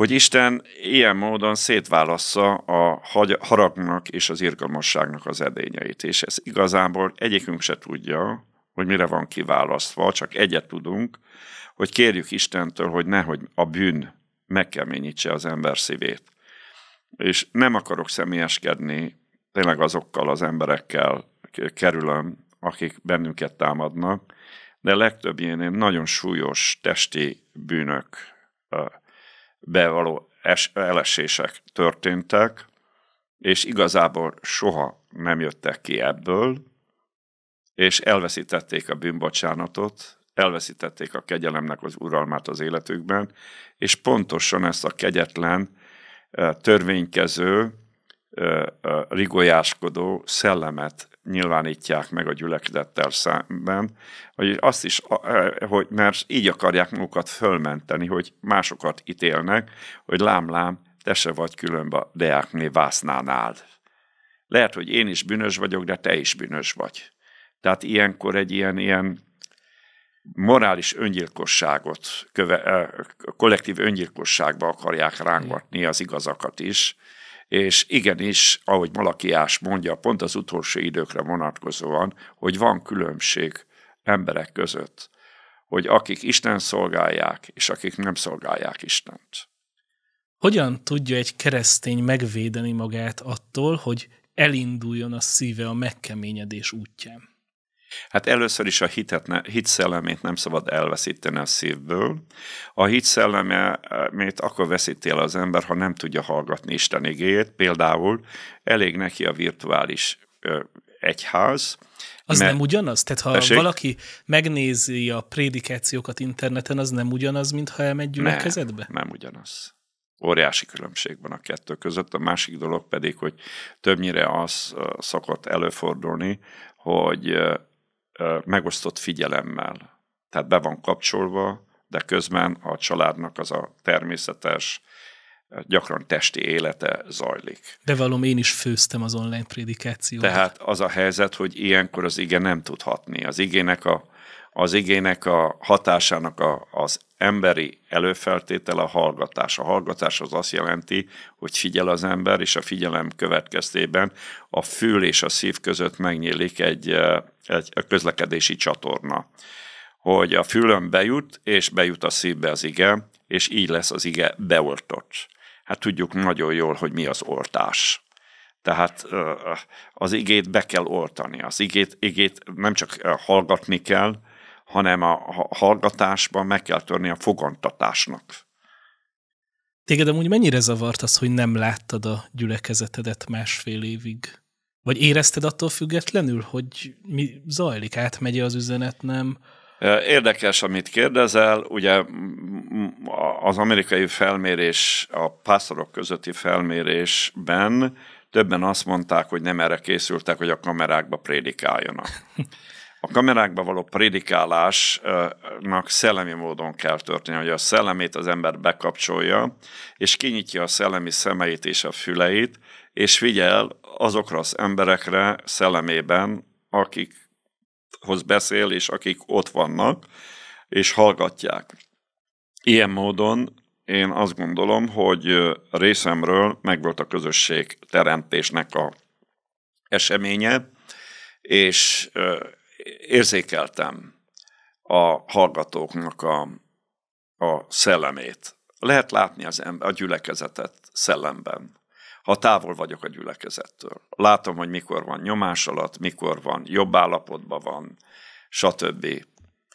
S2: hogy Isten ilyen módon szétválassza a haragnak és az irgalmasságnak az edényeit, és ez igazából egyikünk se tudja, hogy mire van kiválasztva, csak egyet tudunk, hogy kérjük Istentől, hogy nehogy a bűn megkeményítse az ember szívét. És nem akarok személyeskedni tényleg azokkal az emberekkel kerülöm, akik bennünket támadnak, de ilyen nagyon súlyos testi bűnök bevaló es- elesések történtek, és igazából soha nem jöttek ki ebből, és elveszítették a bűnbocsánatot, elveszítették a kegyelemnek az uralmát az életükben, és pontosan ezt a kegyetlen, törvénykező, rigolyáskodó szellemet nyilvánítják meg a gyülekezettel szemben, hogy azt is, e, hogy mert így akarják magukat fölmenteni, hogy másokat ítélnek, hogy lám-lám, te se vagy különbe deákné vásznánál. Lehet, hogy én is bűnös vagyok, de te is bűnös vagy. Tehát ilyenkor egy ilyen, ilyen morális öngyilkosságot, köve, e, kollektív öngyilkosságba akarják rángatni az igazakat is, és igenis, ahogy Malakiás mondja, pont az utolsó időkre vonatkozóan, hogy van különbség emberek között, hogy akik Isten szolgálják, és akik nem szolgálják Istent.
S1: Hogyan tudja egy keresztény megvédeni magát attól, hogy elinduljon a szíve a megkeményedés útján?
S2: Hát először is a hitet ne, hit szellemét nem szabad elveszíteni a szívből. A hit szellemét akkor veszíti el az ember, ha nem tudja hallgatni Isten igéjét. Például elég neki a virtuális ö, egyház, az mert... nem ugyanaz? Tehát ha Tessék?
S1: valaki megnézi a prédikációkat interneten, az nem ugyanaz, mint ha elmegy gyülekezetbe? Nem, nem ugyanaz.
S2: Óriási különbség van a kettő között. A másik dolog pedig, hogy többnyire az szokott előfordulni, hogy megosztott figyelemmel. Tehát be van kapcsolva, de közben a családnak az a természetes, gyakran testi élete zajlik.
S1: valóban én is főztem az online prédikációt. Tehát
S2: az a helyzet, hogy ilyenkor az igen nem tudhatni. Az igének a, az igének a hatásának a, az emberi előfeltétel a hallgatás. A hallgatás az azt jelenti, hogy figyel az ember, és a figyelem következtében a fül és a szív között megnyílik egy, egy, közlekedési csatorna, hogy a fülön bejut, és bejut a szívbe az ige, és így lesz az ige beoltott. Hát tudjuk nagyon jól, hogy mi az oltás. Tehát az igét be kell oltani. Az igét, igét nem csak hallgatni kell, hanem a hallgatásban meg kell törni a fogantatásnak.
S1: Téged amúgy mennyire zavart az, hogy nem láttad a gyülekezetedet másfél évig? Vagy érezted attól függetlenül, hogy mi zajlik, átmegy az üzenet, nem?
S2: Érdekes, amit kérdezel. Ugye az amerikai felmérés, a pásztorok közötti felmérésben többen azt mondták, hogy nem erre készültek, hogy a kamerákba prédikáljanak. A kamerákba való prédikálásnak szellemi módon kell történni, hogy a szellemét az ember bekapcsolja, és kinyitja a szellemi szemeit és a füleit, és figyel azokra az emberekre szellemében, akikhoz beszél, és akik ott vannak, és hallgatják. Ilyen módon én azt gondolom, hogy részemről megvolt a közösség teremtésnek a eseménye, és érzékeltem a hallgatóknak a, a szellemét. Lehet látni az ember, a gyülekezetet szellemben ha távol vagyok a gyülekezettől. Látom, hogy mikor van nyomás alatt, mikor van jobb állapotban van, stb.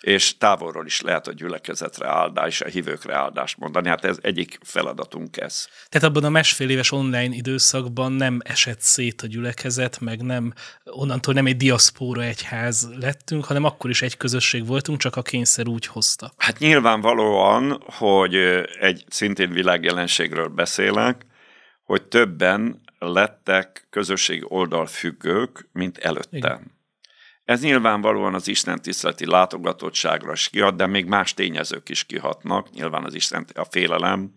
S2: És távolról is lehet a gyülekezetre áldás, a hívőkre áldást mondani. Hát ez egyik feladatunk ez.
S1: Tehát abban a másfél éves online időszakban nem esett szét a gyülekezet, meg nem, onnantól nem egy diaszpóra egyház lettünk, hanem akkor is egy közösség voltunk, csak a kényszer úgy hozta.
S2: Hát nyilvánvalóan, hogy egy szintén világjelenségről beszélek, hogy többen lettek közösség oldalfüggők, mint előtte. Igen. Ez nyilvánvalóan az Isten tiszteleti látogatottságra is kihat, de még más tényezők is kihatnak. Nyilván az Isten a félelem,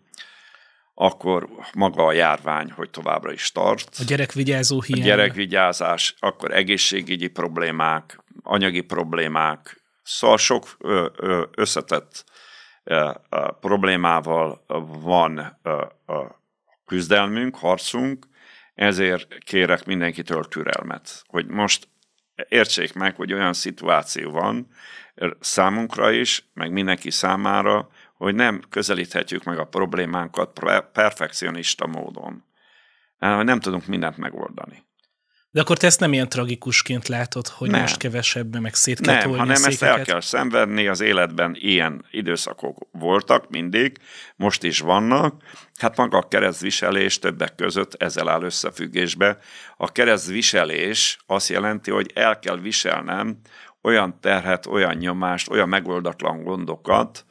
S2: akkor maga a járvány, hogy továbbra is tart. A
S1: gyerekvigyázó hiány. A
S2: gyerekvigyázás, akkor egészségügyi problémák, anyagi problémák, szóval sok összetett problémával van küzdelmünk, harcunk, ezért kérek mindenkitől türelmet, hogy most értsék meg, hogy olyan szituáció van számunkra is, meg mindenki számára, hogy nem közelíthetjük meg a problémánkat perfekcionista módon. Nem tudunk mindent megoldani.
S1: De akkor te ezt nem ilyen tragikusként látod, hogy nem. most kevesebb, meg szét kell Nem, hanem ezt el kell
S2: szenvedni, az életben ilyen időszakok voltak mindig, most is vannak. Hát maga a keresztviselés többek között ezzel áll összefüggésbe. A keresztviselés azt jelenti, hogy el kell viselnem olyan terhet, olyan nyomást, olyan megoldatlan gondokat,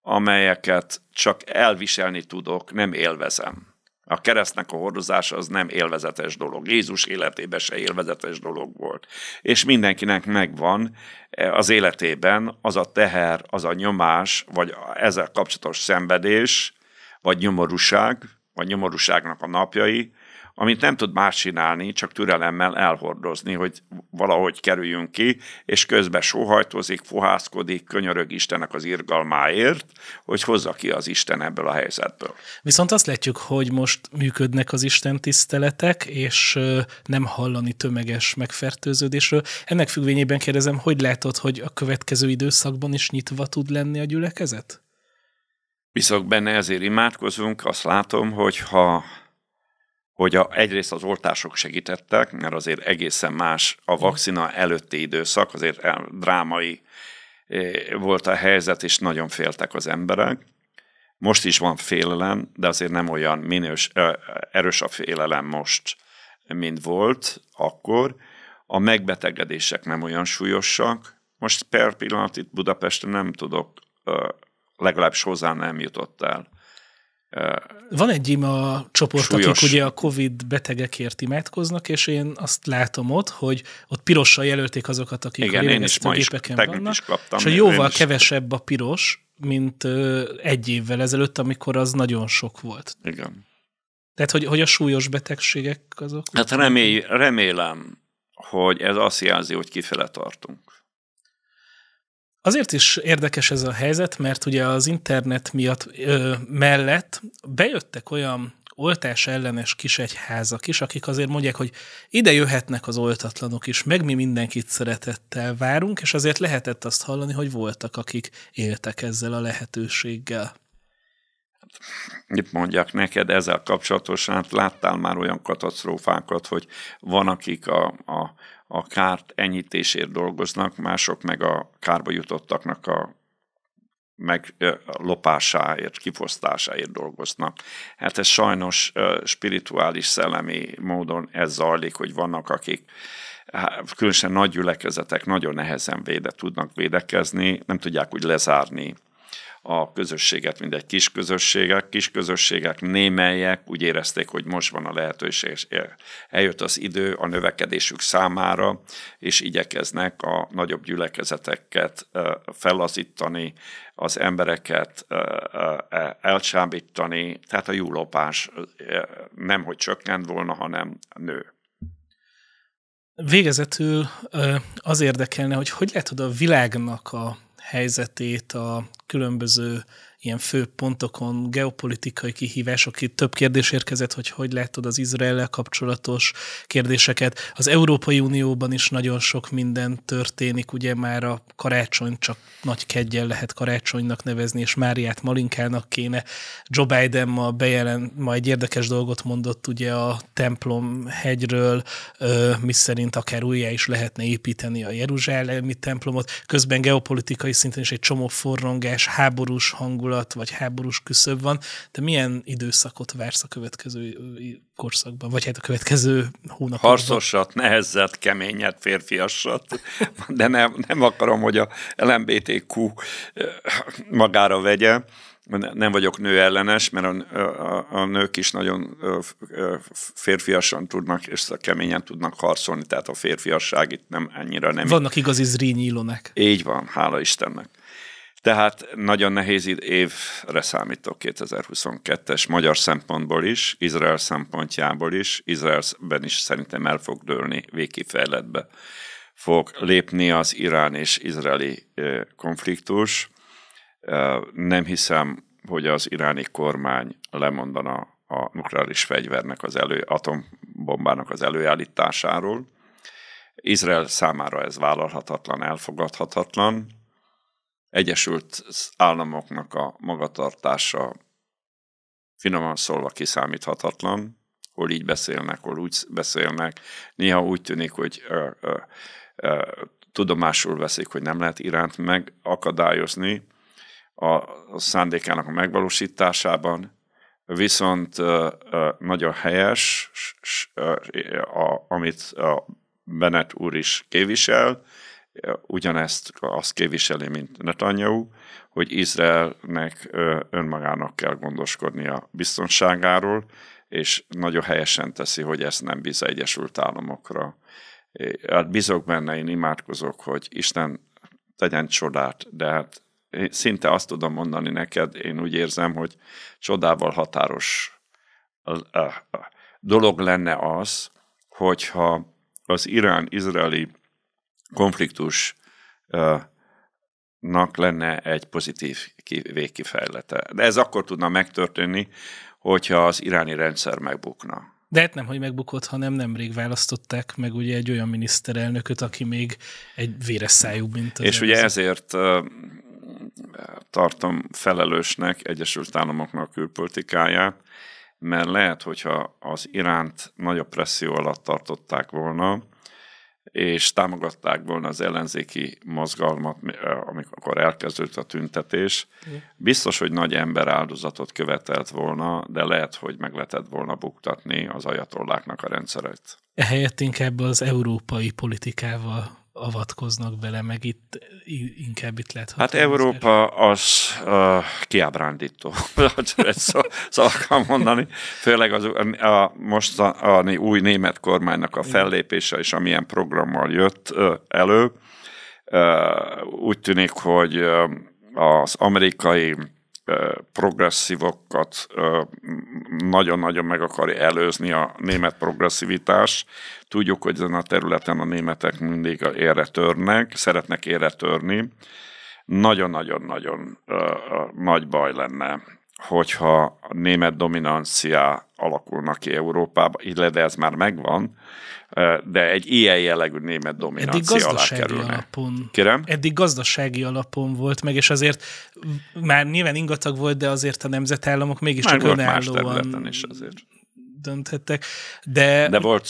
S2: amelyeket csak elviselni tudok, nem élvezem. A keresztnek a hordozása az nem élvezetes dolog. Jézus életében se élvezetes dolog volt. És mindenkinek megvan e, az életében az a teher, az a nyomás, vagy ezzel kapcsolatos szenvedés, vagy nyomorúság, vagy nyomorúságnak a napjai, amit nem tud más csinálni, csak türelemmel elhordozni, hogy valahogy kerüljünk ki, és közben sóhajtozik, fohászkodik, könyörög Istennek az irgalmáért, hogy hozza ki az Isten ebből a helyzetből. Viszont
S1: azt látjuk, hogy most működnek az Isten tiszteletek, és nem hallani tömeges megfertőződésről. Ennek függvényében kérdezem, hogy látod, hogy a következő időszakban is nyitva tud lenni a gyülekezet?
S2: Viszont benne, ezért imádkozunk, azt látom, hogy ha hogy a, egyrészt az oltások segítettek, mert azért egészen más a mhm. vakcina előtti időszak, azért drámai eh, volt a helyzet, és nagyon féltek az emberek. Most is van félelem, de azért nem olyan minős, eh, erős a félelem most, mint volt akkor. A megbetegedések nem olyan súlyosak. Most per pillanat itt Budapesten nem tudok, eh, legalábbis hozzá nem jutott el
S1: van egy ima csoport, súlyos. akik ugye a COVID betegekért imádkoznak, és én azt látom ott, hogy ott pirossal jelölték azokat, akik Igen, a lélegeztetőgépeken vannak, is kaptam, és a jóval is. kevesebb a piros, mint egy évvel ezelőtt, amikor az nagyon sok volt. Igen. Tehát, hogy, hogy a súlyos betegségek azok? Hát
S2: remély, remélem, hogy ez azt jelzi, hogy kifele tartunk.
S1: Azért is érdekes ez a helyzet, mert ugye az internet miatt ö, mellett bejöttek olyan oltás ellenes kisegyházak is, akik azért mondják, hogy ide jöhetnek az oltatlanok is, meg mi mindenkit szeretettel várunk, és azért lehetett azt hallani, hogy voltak, akik éltek ezzel a lehetőséggel.
S2: Mit mondjak neked ezzel kapcsolatosan? Hát láttál már olyan katasztrófákat, hogy van, akik a, a a kárt enyhítésért dolgoznak, mások meg a kárba jutottaknak a lopásáért, kifosztásáért dolgoznak. Hát ez sajnos spirituális, szellemi módon ez zajlik, hogy vannak, akik különösen nagy gyülekezetek nagyon nehezen véde, tudnak védekezni, nem tudják úgy lezárni a közösséget, egy kis közösségek, kis közösségek, némelyek úgy érezték, hogy most van a lehetőség, és eljött az idő a növekedésük számára, és igyekeznek a nagyobb gyülekezeteket fellazítani, az embereket e- elcsábítani, tehát a júlopás nem, hogy csökkent volna, hanem nő.
S1: Végezetül az érdekelne, hogy hogy lehet, hogy a világnak a helyzetét, a különböző ilyen fő pontokon geopolitikai kihívások, itt több kérdés érkezett, hogy hogy látod az izrael kapcsolatos kérdéseket. Az Európai Unióban is nagyon sok minden történik, ugye már a karácsony csak nagy kedjel lehet karácsonynak nevezni, és Máriát Malinkának kéne. Joe Biden ma bejelent, ma egy érdekes dolgot mondott ugye a templom hegyről, miszerint akár újjá is lehetne építeni a Jeruzsálemi templomot. Közben geopolitikai szinten is egy csomó forrongás, háborús hangulat hangulat, vagy háborús küszöb van, de milyen időszakot vársz a következő korszakban, vagy hát a következő hónapban? Harcosat,
S2: nehezet, keményet, férfiasat, de nem, nem akarom, hogy a LMBTQ magára vegye nem vagyok nő ellenes, mert a, a, a nők is nagyon férfiasan tudnak és keményen tudnak harcolni, tehát a férfiasság itt nem annyira nem. Vannak
S1: igazi zrínyi
S2: Így van, hála Istennek. Tehát nagyon nehéz évre számítok 2022-es magyar szempontból is, Izrael szempontjából is, Izraelben is szerintem el fog dőlni végkifejletbe. Fog lépni az Irán és izraeli konfliktus. Nem hiszem, hogy az iráni kormány lemondana a nukleáris fegyvernek az elő, atombombának az előállításáról. Izrael számára ez vállalhatatlan, elfogadhatatlan Egyesült Államoknak a magatartása finoman szólva kiszámíthatatlan, hol így beszélnek, hol úgy beszélnek. Néha úgy tűnik, hogy ö, ö, ö, tudomásul veszik, hogy nem lehet Iránt megakadályozni a szándékának a megvalósításában, viszont ö, ö, nagyon helyes, s, s, ö, a, amit a Bennett úr is képvisel, ugyanezt azt képviseli, mint Netanyahu, hogy Izraelnek önmagának kell gondoskodnia biztonságáról, és nagyon helyesen teszi, hogy ezt nem bíz Egyesült Államokra. Hát bízok benne, én imádkozok, hogy Isten tegyen csodát, de hát szinte azt tudom mondani neked, én úgy érzem, hogy csodával határos dolog lenne az, hogyha az irán-izraeli konfliktusnak lenne egy pozitív végkifejlete. De ez akkor tudna megtörténni, hogyha az iráni rendszer megbukna.
S1: De hát nem, hogy megbukott, hanem nemrég választották meg ugye egy olyan miniszterelnököt, aki még egy véres szájú, mint az És ugye az...
S2: ezért tartom felelősnek Egyesült Államoknak külpolitikáját, mert lehet, hogyha az Iránt nagyobb presszió alatt tartották volna, és támogatták volna az ellenzéki mozgalmat, amikor elkezdődött a tüntetés. Biztos, hogy nagy emberáldozatot követelt volna, de lehet, hogy meg lehetett volna buktatni az ajatolláknak a rendszerét.
S1: Ehelyett inkább az európai politikával avatkoznak bele, meg itt inkább itt lehet. Hát
S2: Európa az uh, kiábrándító, szó, szakam szóval mondani, főleg az, a, a mostani új német kormánynak a fellépése és amilyen programmal jött uh, elő. Uh, úgy tűnik, hogy uh, az amerikai progresszívokat nagyon-nagyon meg akarja előzni a német progresszivitás. Tudjuk, hogy ezen a területen a németek mindig érre törnek, szeretnek érre törni. Nagyon-nagyon-nagyon nagy baj lenne hogyha a német dominancia alakulnak ki Európába, illetve ez már megvan, de egy ilyen jellegű német dominancia Eddig gazdasági alá kerülne. Alapon, Kérem?
S1: Eddig gazdasági alapon volt meg, és azért már nyilván ingatag volt, de azért a nemzetállamok mégiscsak már önállóan is azért dönthettek,
S2: de... De volt,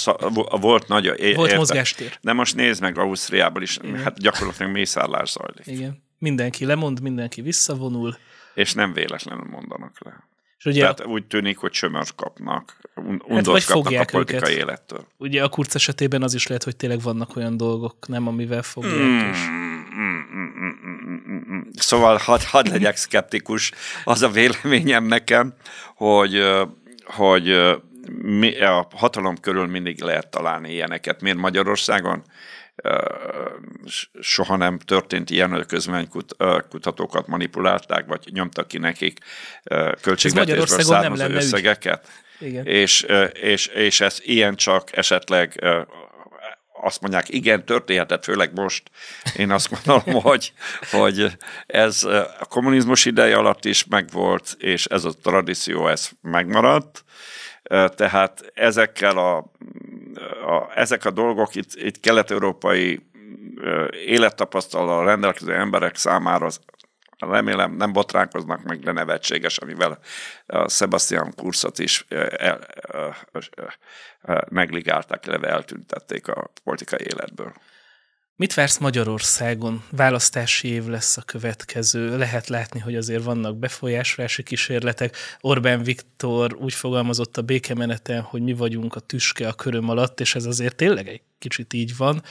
S2: volt nagy... volt érte. mozgástér. De most nézd meg, Ausztriából is, Igen. hát gyakorlatilag mészállás zajlik.
S1: Igen. Mindenki lemond, mindenki visszavonul
S2: és nem véletlenül mondanak le. És ugye Tehát a... úgy tűnik, hogy csömör kapnak, undort hát vagy kapnak fogják a politikai őket. élettől.
S1: Ugye a kurc esetében az is lehet, hogy tényleg vannak olyan dolgok, nem amivel fogják. Mm,
S2: Mm, mm, mm, mm, mm. Szóval hadd had legyek szkeptikus. Az a véleményem nekem, hogy, hogy mi, a hatalom körül mindig lehet találni ilyeneket. Miért Magyarországon? soha nem történt ilyen, hogy közménykutatókat manipulálták, vagy nyomtak ki nekik költségvetésből származó összegeket. Igen. És, és, és ez ilyen csak esetleg azt mondják, igen, történhetett, főleg most. Én azt gondolom, hogy, hogy ez a kommunizmus ideje alatt is megvolt, és ez a tradíció, ez megmaradt. Tehát ezekkel a a, ezek a dolgok itt, itt kelet-európai élettapasztalal rendelkező emberek számára remélem nem botránkoznak meg, de nevetséges, amivel a Sebastian Kurszot is el, el, el, megligálták, illetve eltüntették a politikai életből.
S1: Mit vársz Magyarországon? Választási év lesz a következő. Lehet látni, hogy azért vannak befolyásolási kísérletek. Orbán Viktor úgy fogalmazott a békemeneten, hogy mi vagyunk a tüske a köröm alatt, és ez azért tényleg egy kicsit így van.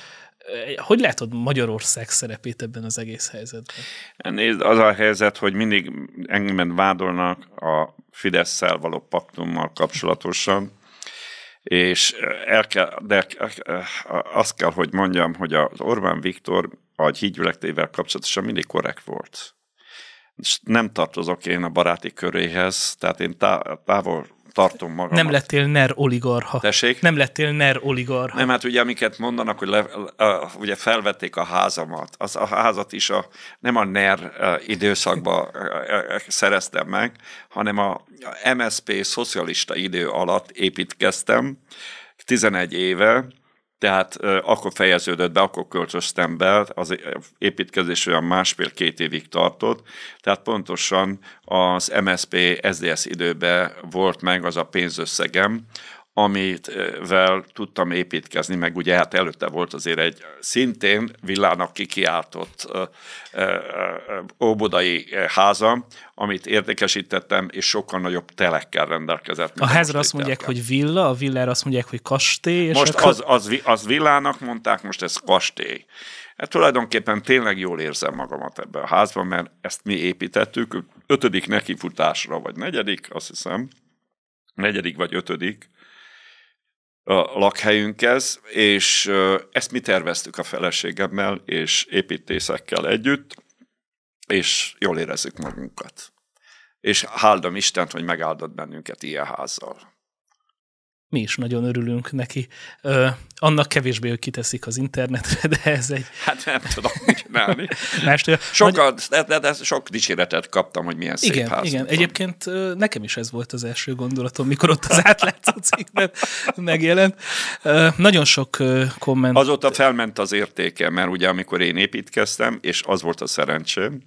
S1: Hogy látod Magyarország szerepét ebben az egész helyzetben?
S2: Nézd, az a helyzet, hogy mindig engemet vádolnak a Fidesz-szel való paktummal kapcsolatosan, és el kell, de azt kell, hogy mondjam, hogy az Orbán Viktor a hídgyülekteivel kapcsolatosan mindig korrekt volt. És nem tartozok én a baráti köréhez, tehát én távol tartom magam. Nem
S1: lettél NER oligarha. Tessék? Nem lettél NER oligarha.
S2: Nem, hát ugye amiket mondanak, hogy le, uh, ugye felvették a házamat. Az a házat is a, nem a NER uh, időszakban uh, szereztem meg, hanem a MSP szocialista idő alatt építkeztem, 11 éve, tehát akkor fejeződött be, akkor költöztem be, az építkezés olyan másfél-két évig tartott, tehát pontosan az MSP SDS időben volt meg az a pénzösszegem, amivel tudtam építkezni, meg ugye hát előtte volt azért egy szintén villának kikiáltott óbodai házam, amit értékesítettem, és sokkal nagyobb telekkel rendelkezett. A házra
S1: azt mondják, hogy villa, a villára azt mondják, hogy kastély. És most akkor... az,
S2: az, az villának mondták, most ez kastély. Hát tulajdonképpen tényleg jól érzem magamat ebben a házban, mert ezt mi építettük, ötödik nekifutásra, vagy negyedik, azt hiszem, negyedik vagy ötödik, a lakhelyünkhez, és ezt mi terveztük a feleségemmel és építészekkel együtt, és jól érezzük magunkat. És háldom Istent, hogy megáldott bennünket ilyen házzal
S1: mi is nagyon örülünk neki. Ö, annak kevésbé, hogy kiteszik az internetre, de ez egy... Hát nem tudom, hogy csinálni. Sokat,
S2: de, de, de sok dicséretet kaptam, hogy milyen igen, szép ház. Igen, van.
S1: egyébként nekem is ez volt az első gondolatom, mikor ott az átlátszó cikkben megjelent. Ö, nagyon sok komment...
S2: Azóta felment az értéke, mert ugye amikor én építkeztem, és az volt a szerencsém,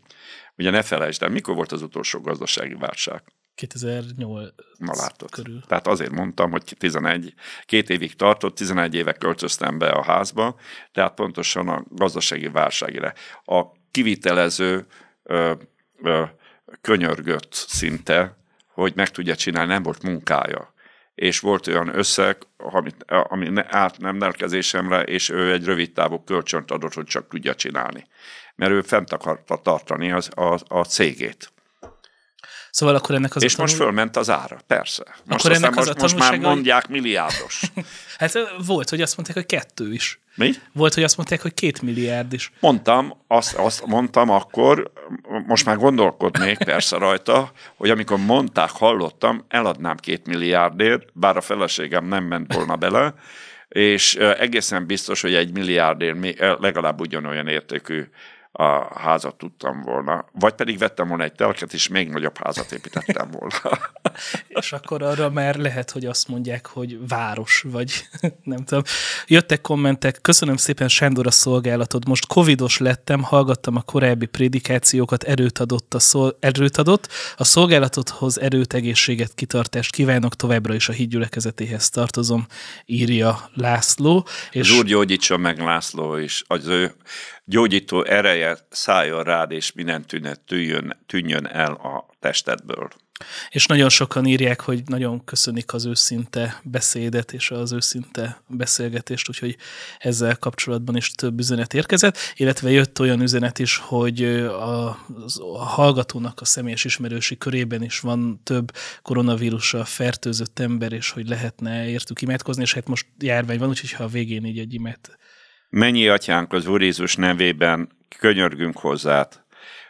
S2: ugye ne felejtsd el, mikor volt az utolsó gazdasági válság?
S1: 2008 Na látod. körül.
S2: Tehát azért mondtam, hogy 11, két évig tartott, 11 éve költöztem be a házba, tehát pontosan a gazdasági válságére. A kivitelező ö, ö, könyörgött szinte, hogy meg tudja csinálni, nem volt munkája. És volt olyan összeg, amit, ami át nem rendelkezésemre, és ő egy rövid távú kölcsönt adott, hogy csak tudja csinálni. Mert ő fent akarta tartani az, a, a cégét Szóval akkor ennek az És tanul... most fölment az ára, persze. Most akkor ennek az most, most már mondják milliárdos.
S1: hát volt, hogy azt mondták, hogy kettő
S2: is. Mi? Volt, hogy azt mondták, hogy két milliárd is. Mondtam, azt, azt mondtam akkor, most már gondolkodnék persze rajta, hogy amikor mondták, hallottam, eladnám két milliárdért, bár a feleségem nem ment volna bele, és egészen biztos, hogy egy milliárdért legalább ugyanolyan értékű a házat tudtam volna, vagy pedig vettem volna egy telket, és még nagyobb házat építettem volna.
S1: és akkor arra már lehet, hogy azt mondják, hogy város, vagy nem tudom. Jöttek kommentek, köszönöm szépen Sándor a szolgálatod, most covidos lettem, hallgattam a korábbi prédikációkat, erőt adott a, szol- erőt adott. a szolgálatodhoz erőt, egészséget, kitartást kívánok, továbbra is a hídgyülekezetéhez tartozom, írja László.
S2: És... Az úr gyógyítsa meg László is, az ő gyógyító ereje szálljon rád, és minden tünet tűnjön, tűnjön el a testedből.
S1: És nagyon sokan írják, hogy nagyon köszönik az őszinte beszédet és az őszinte beszélgetést, úgyhogy ezzel kapcsolatban is több üzenet érkezett, illetve jött olyan üzenet is, hogy a, a hallgatónak a személyes ismerősi körében is van több koronavírusra fertőzött ember, és hogy lehetne értük imádkozni, és hát most járvány van, úgyhogy ha a végén így egy imát
S2: Mennyi atyánk az Úr Jézus nevében könyörgünk hozzád,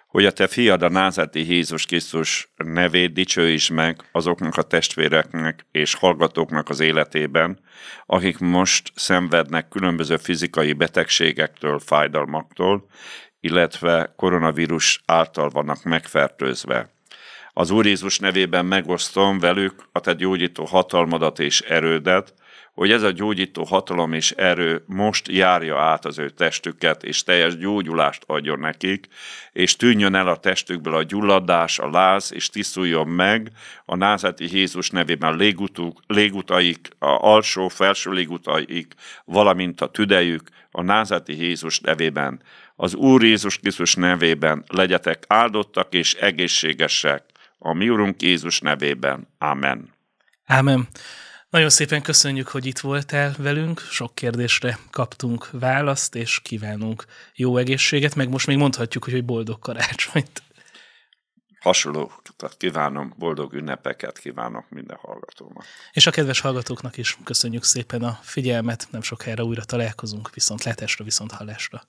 S2: hogy a te fiad a názati Jézus Krisztus nevét dicsőítsd meg azoknak a testvéreknek és hallgatóknak az életében, akik most szenvednek különböző fizikai betegségektől, fájdalmaktól, illetve koronavírus által vannak megfertőzve. Az Úr Jézus nevében megosztom velük a te gyógyító hatalmadat és erődet, hogy ez a gyógyító hatalom és erő most járja át az ő testüket, és teljes gyógyulást adjon nekik, és tűnjön el a testükből a gyulladás, a láz, és tisztuljon meg a názati Jézus nevében légutuk, légutaik, a alsó, felső légutaik, valamint a tüdejük, a názati Jézus nevében, az Úr Jézus Krisztus nevében legyetek áldottak és egészségesek, a mi Urunk Jézus nevében. Amen.
S1: Amen. Nagyon szépen köszönjük, hogy itt voltál velünk, sok kérdésre kaptunk választ, és kívánunk jó egészséget, meg most még mondhatjuk, hogy, hogy boldog karácsonyt.
S2: Hasonlókat kívánom, boldog ünnepeket kívánok minden hallgatónak.
S1: És a kedves hallgatóknak is köszönjük szépen a figyelmet, nem sokára újra találkozunk, viszont látásra, viszont hallásra.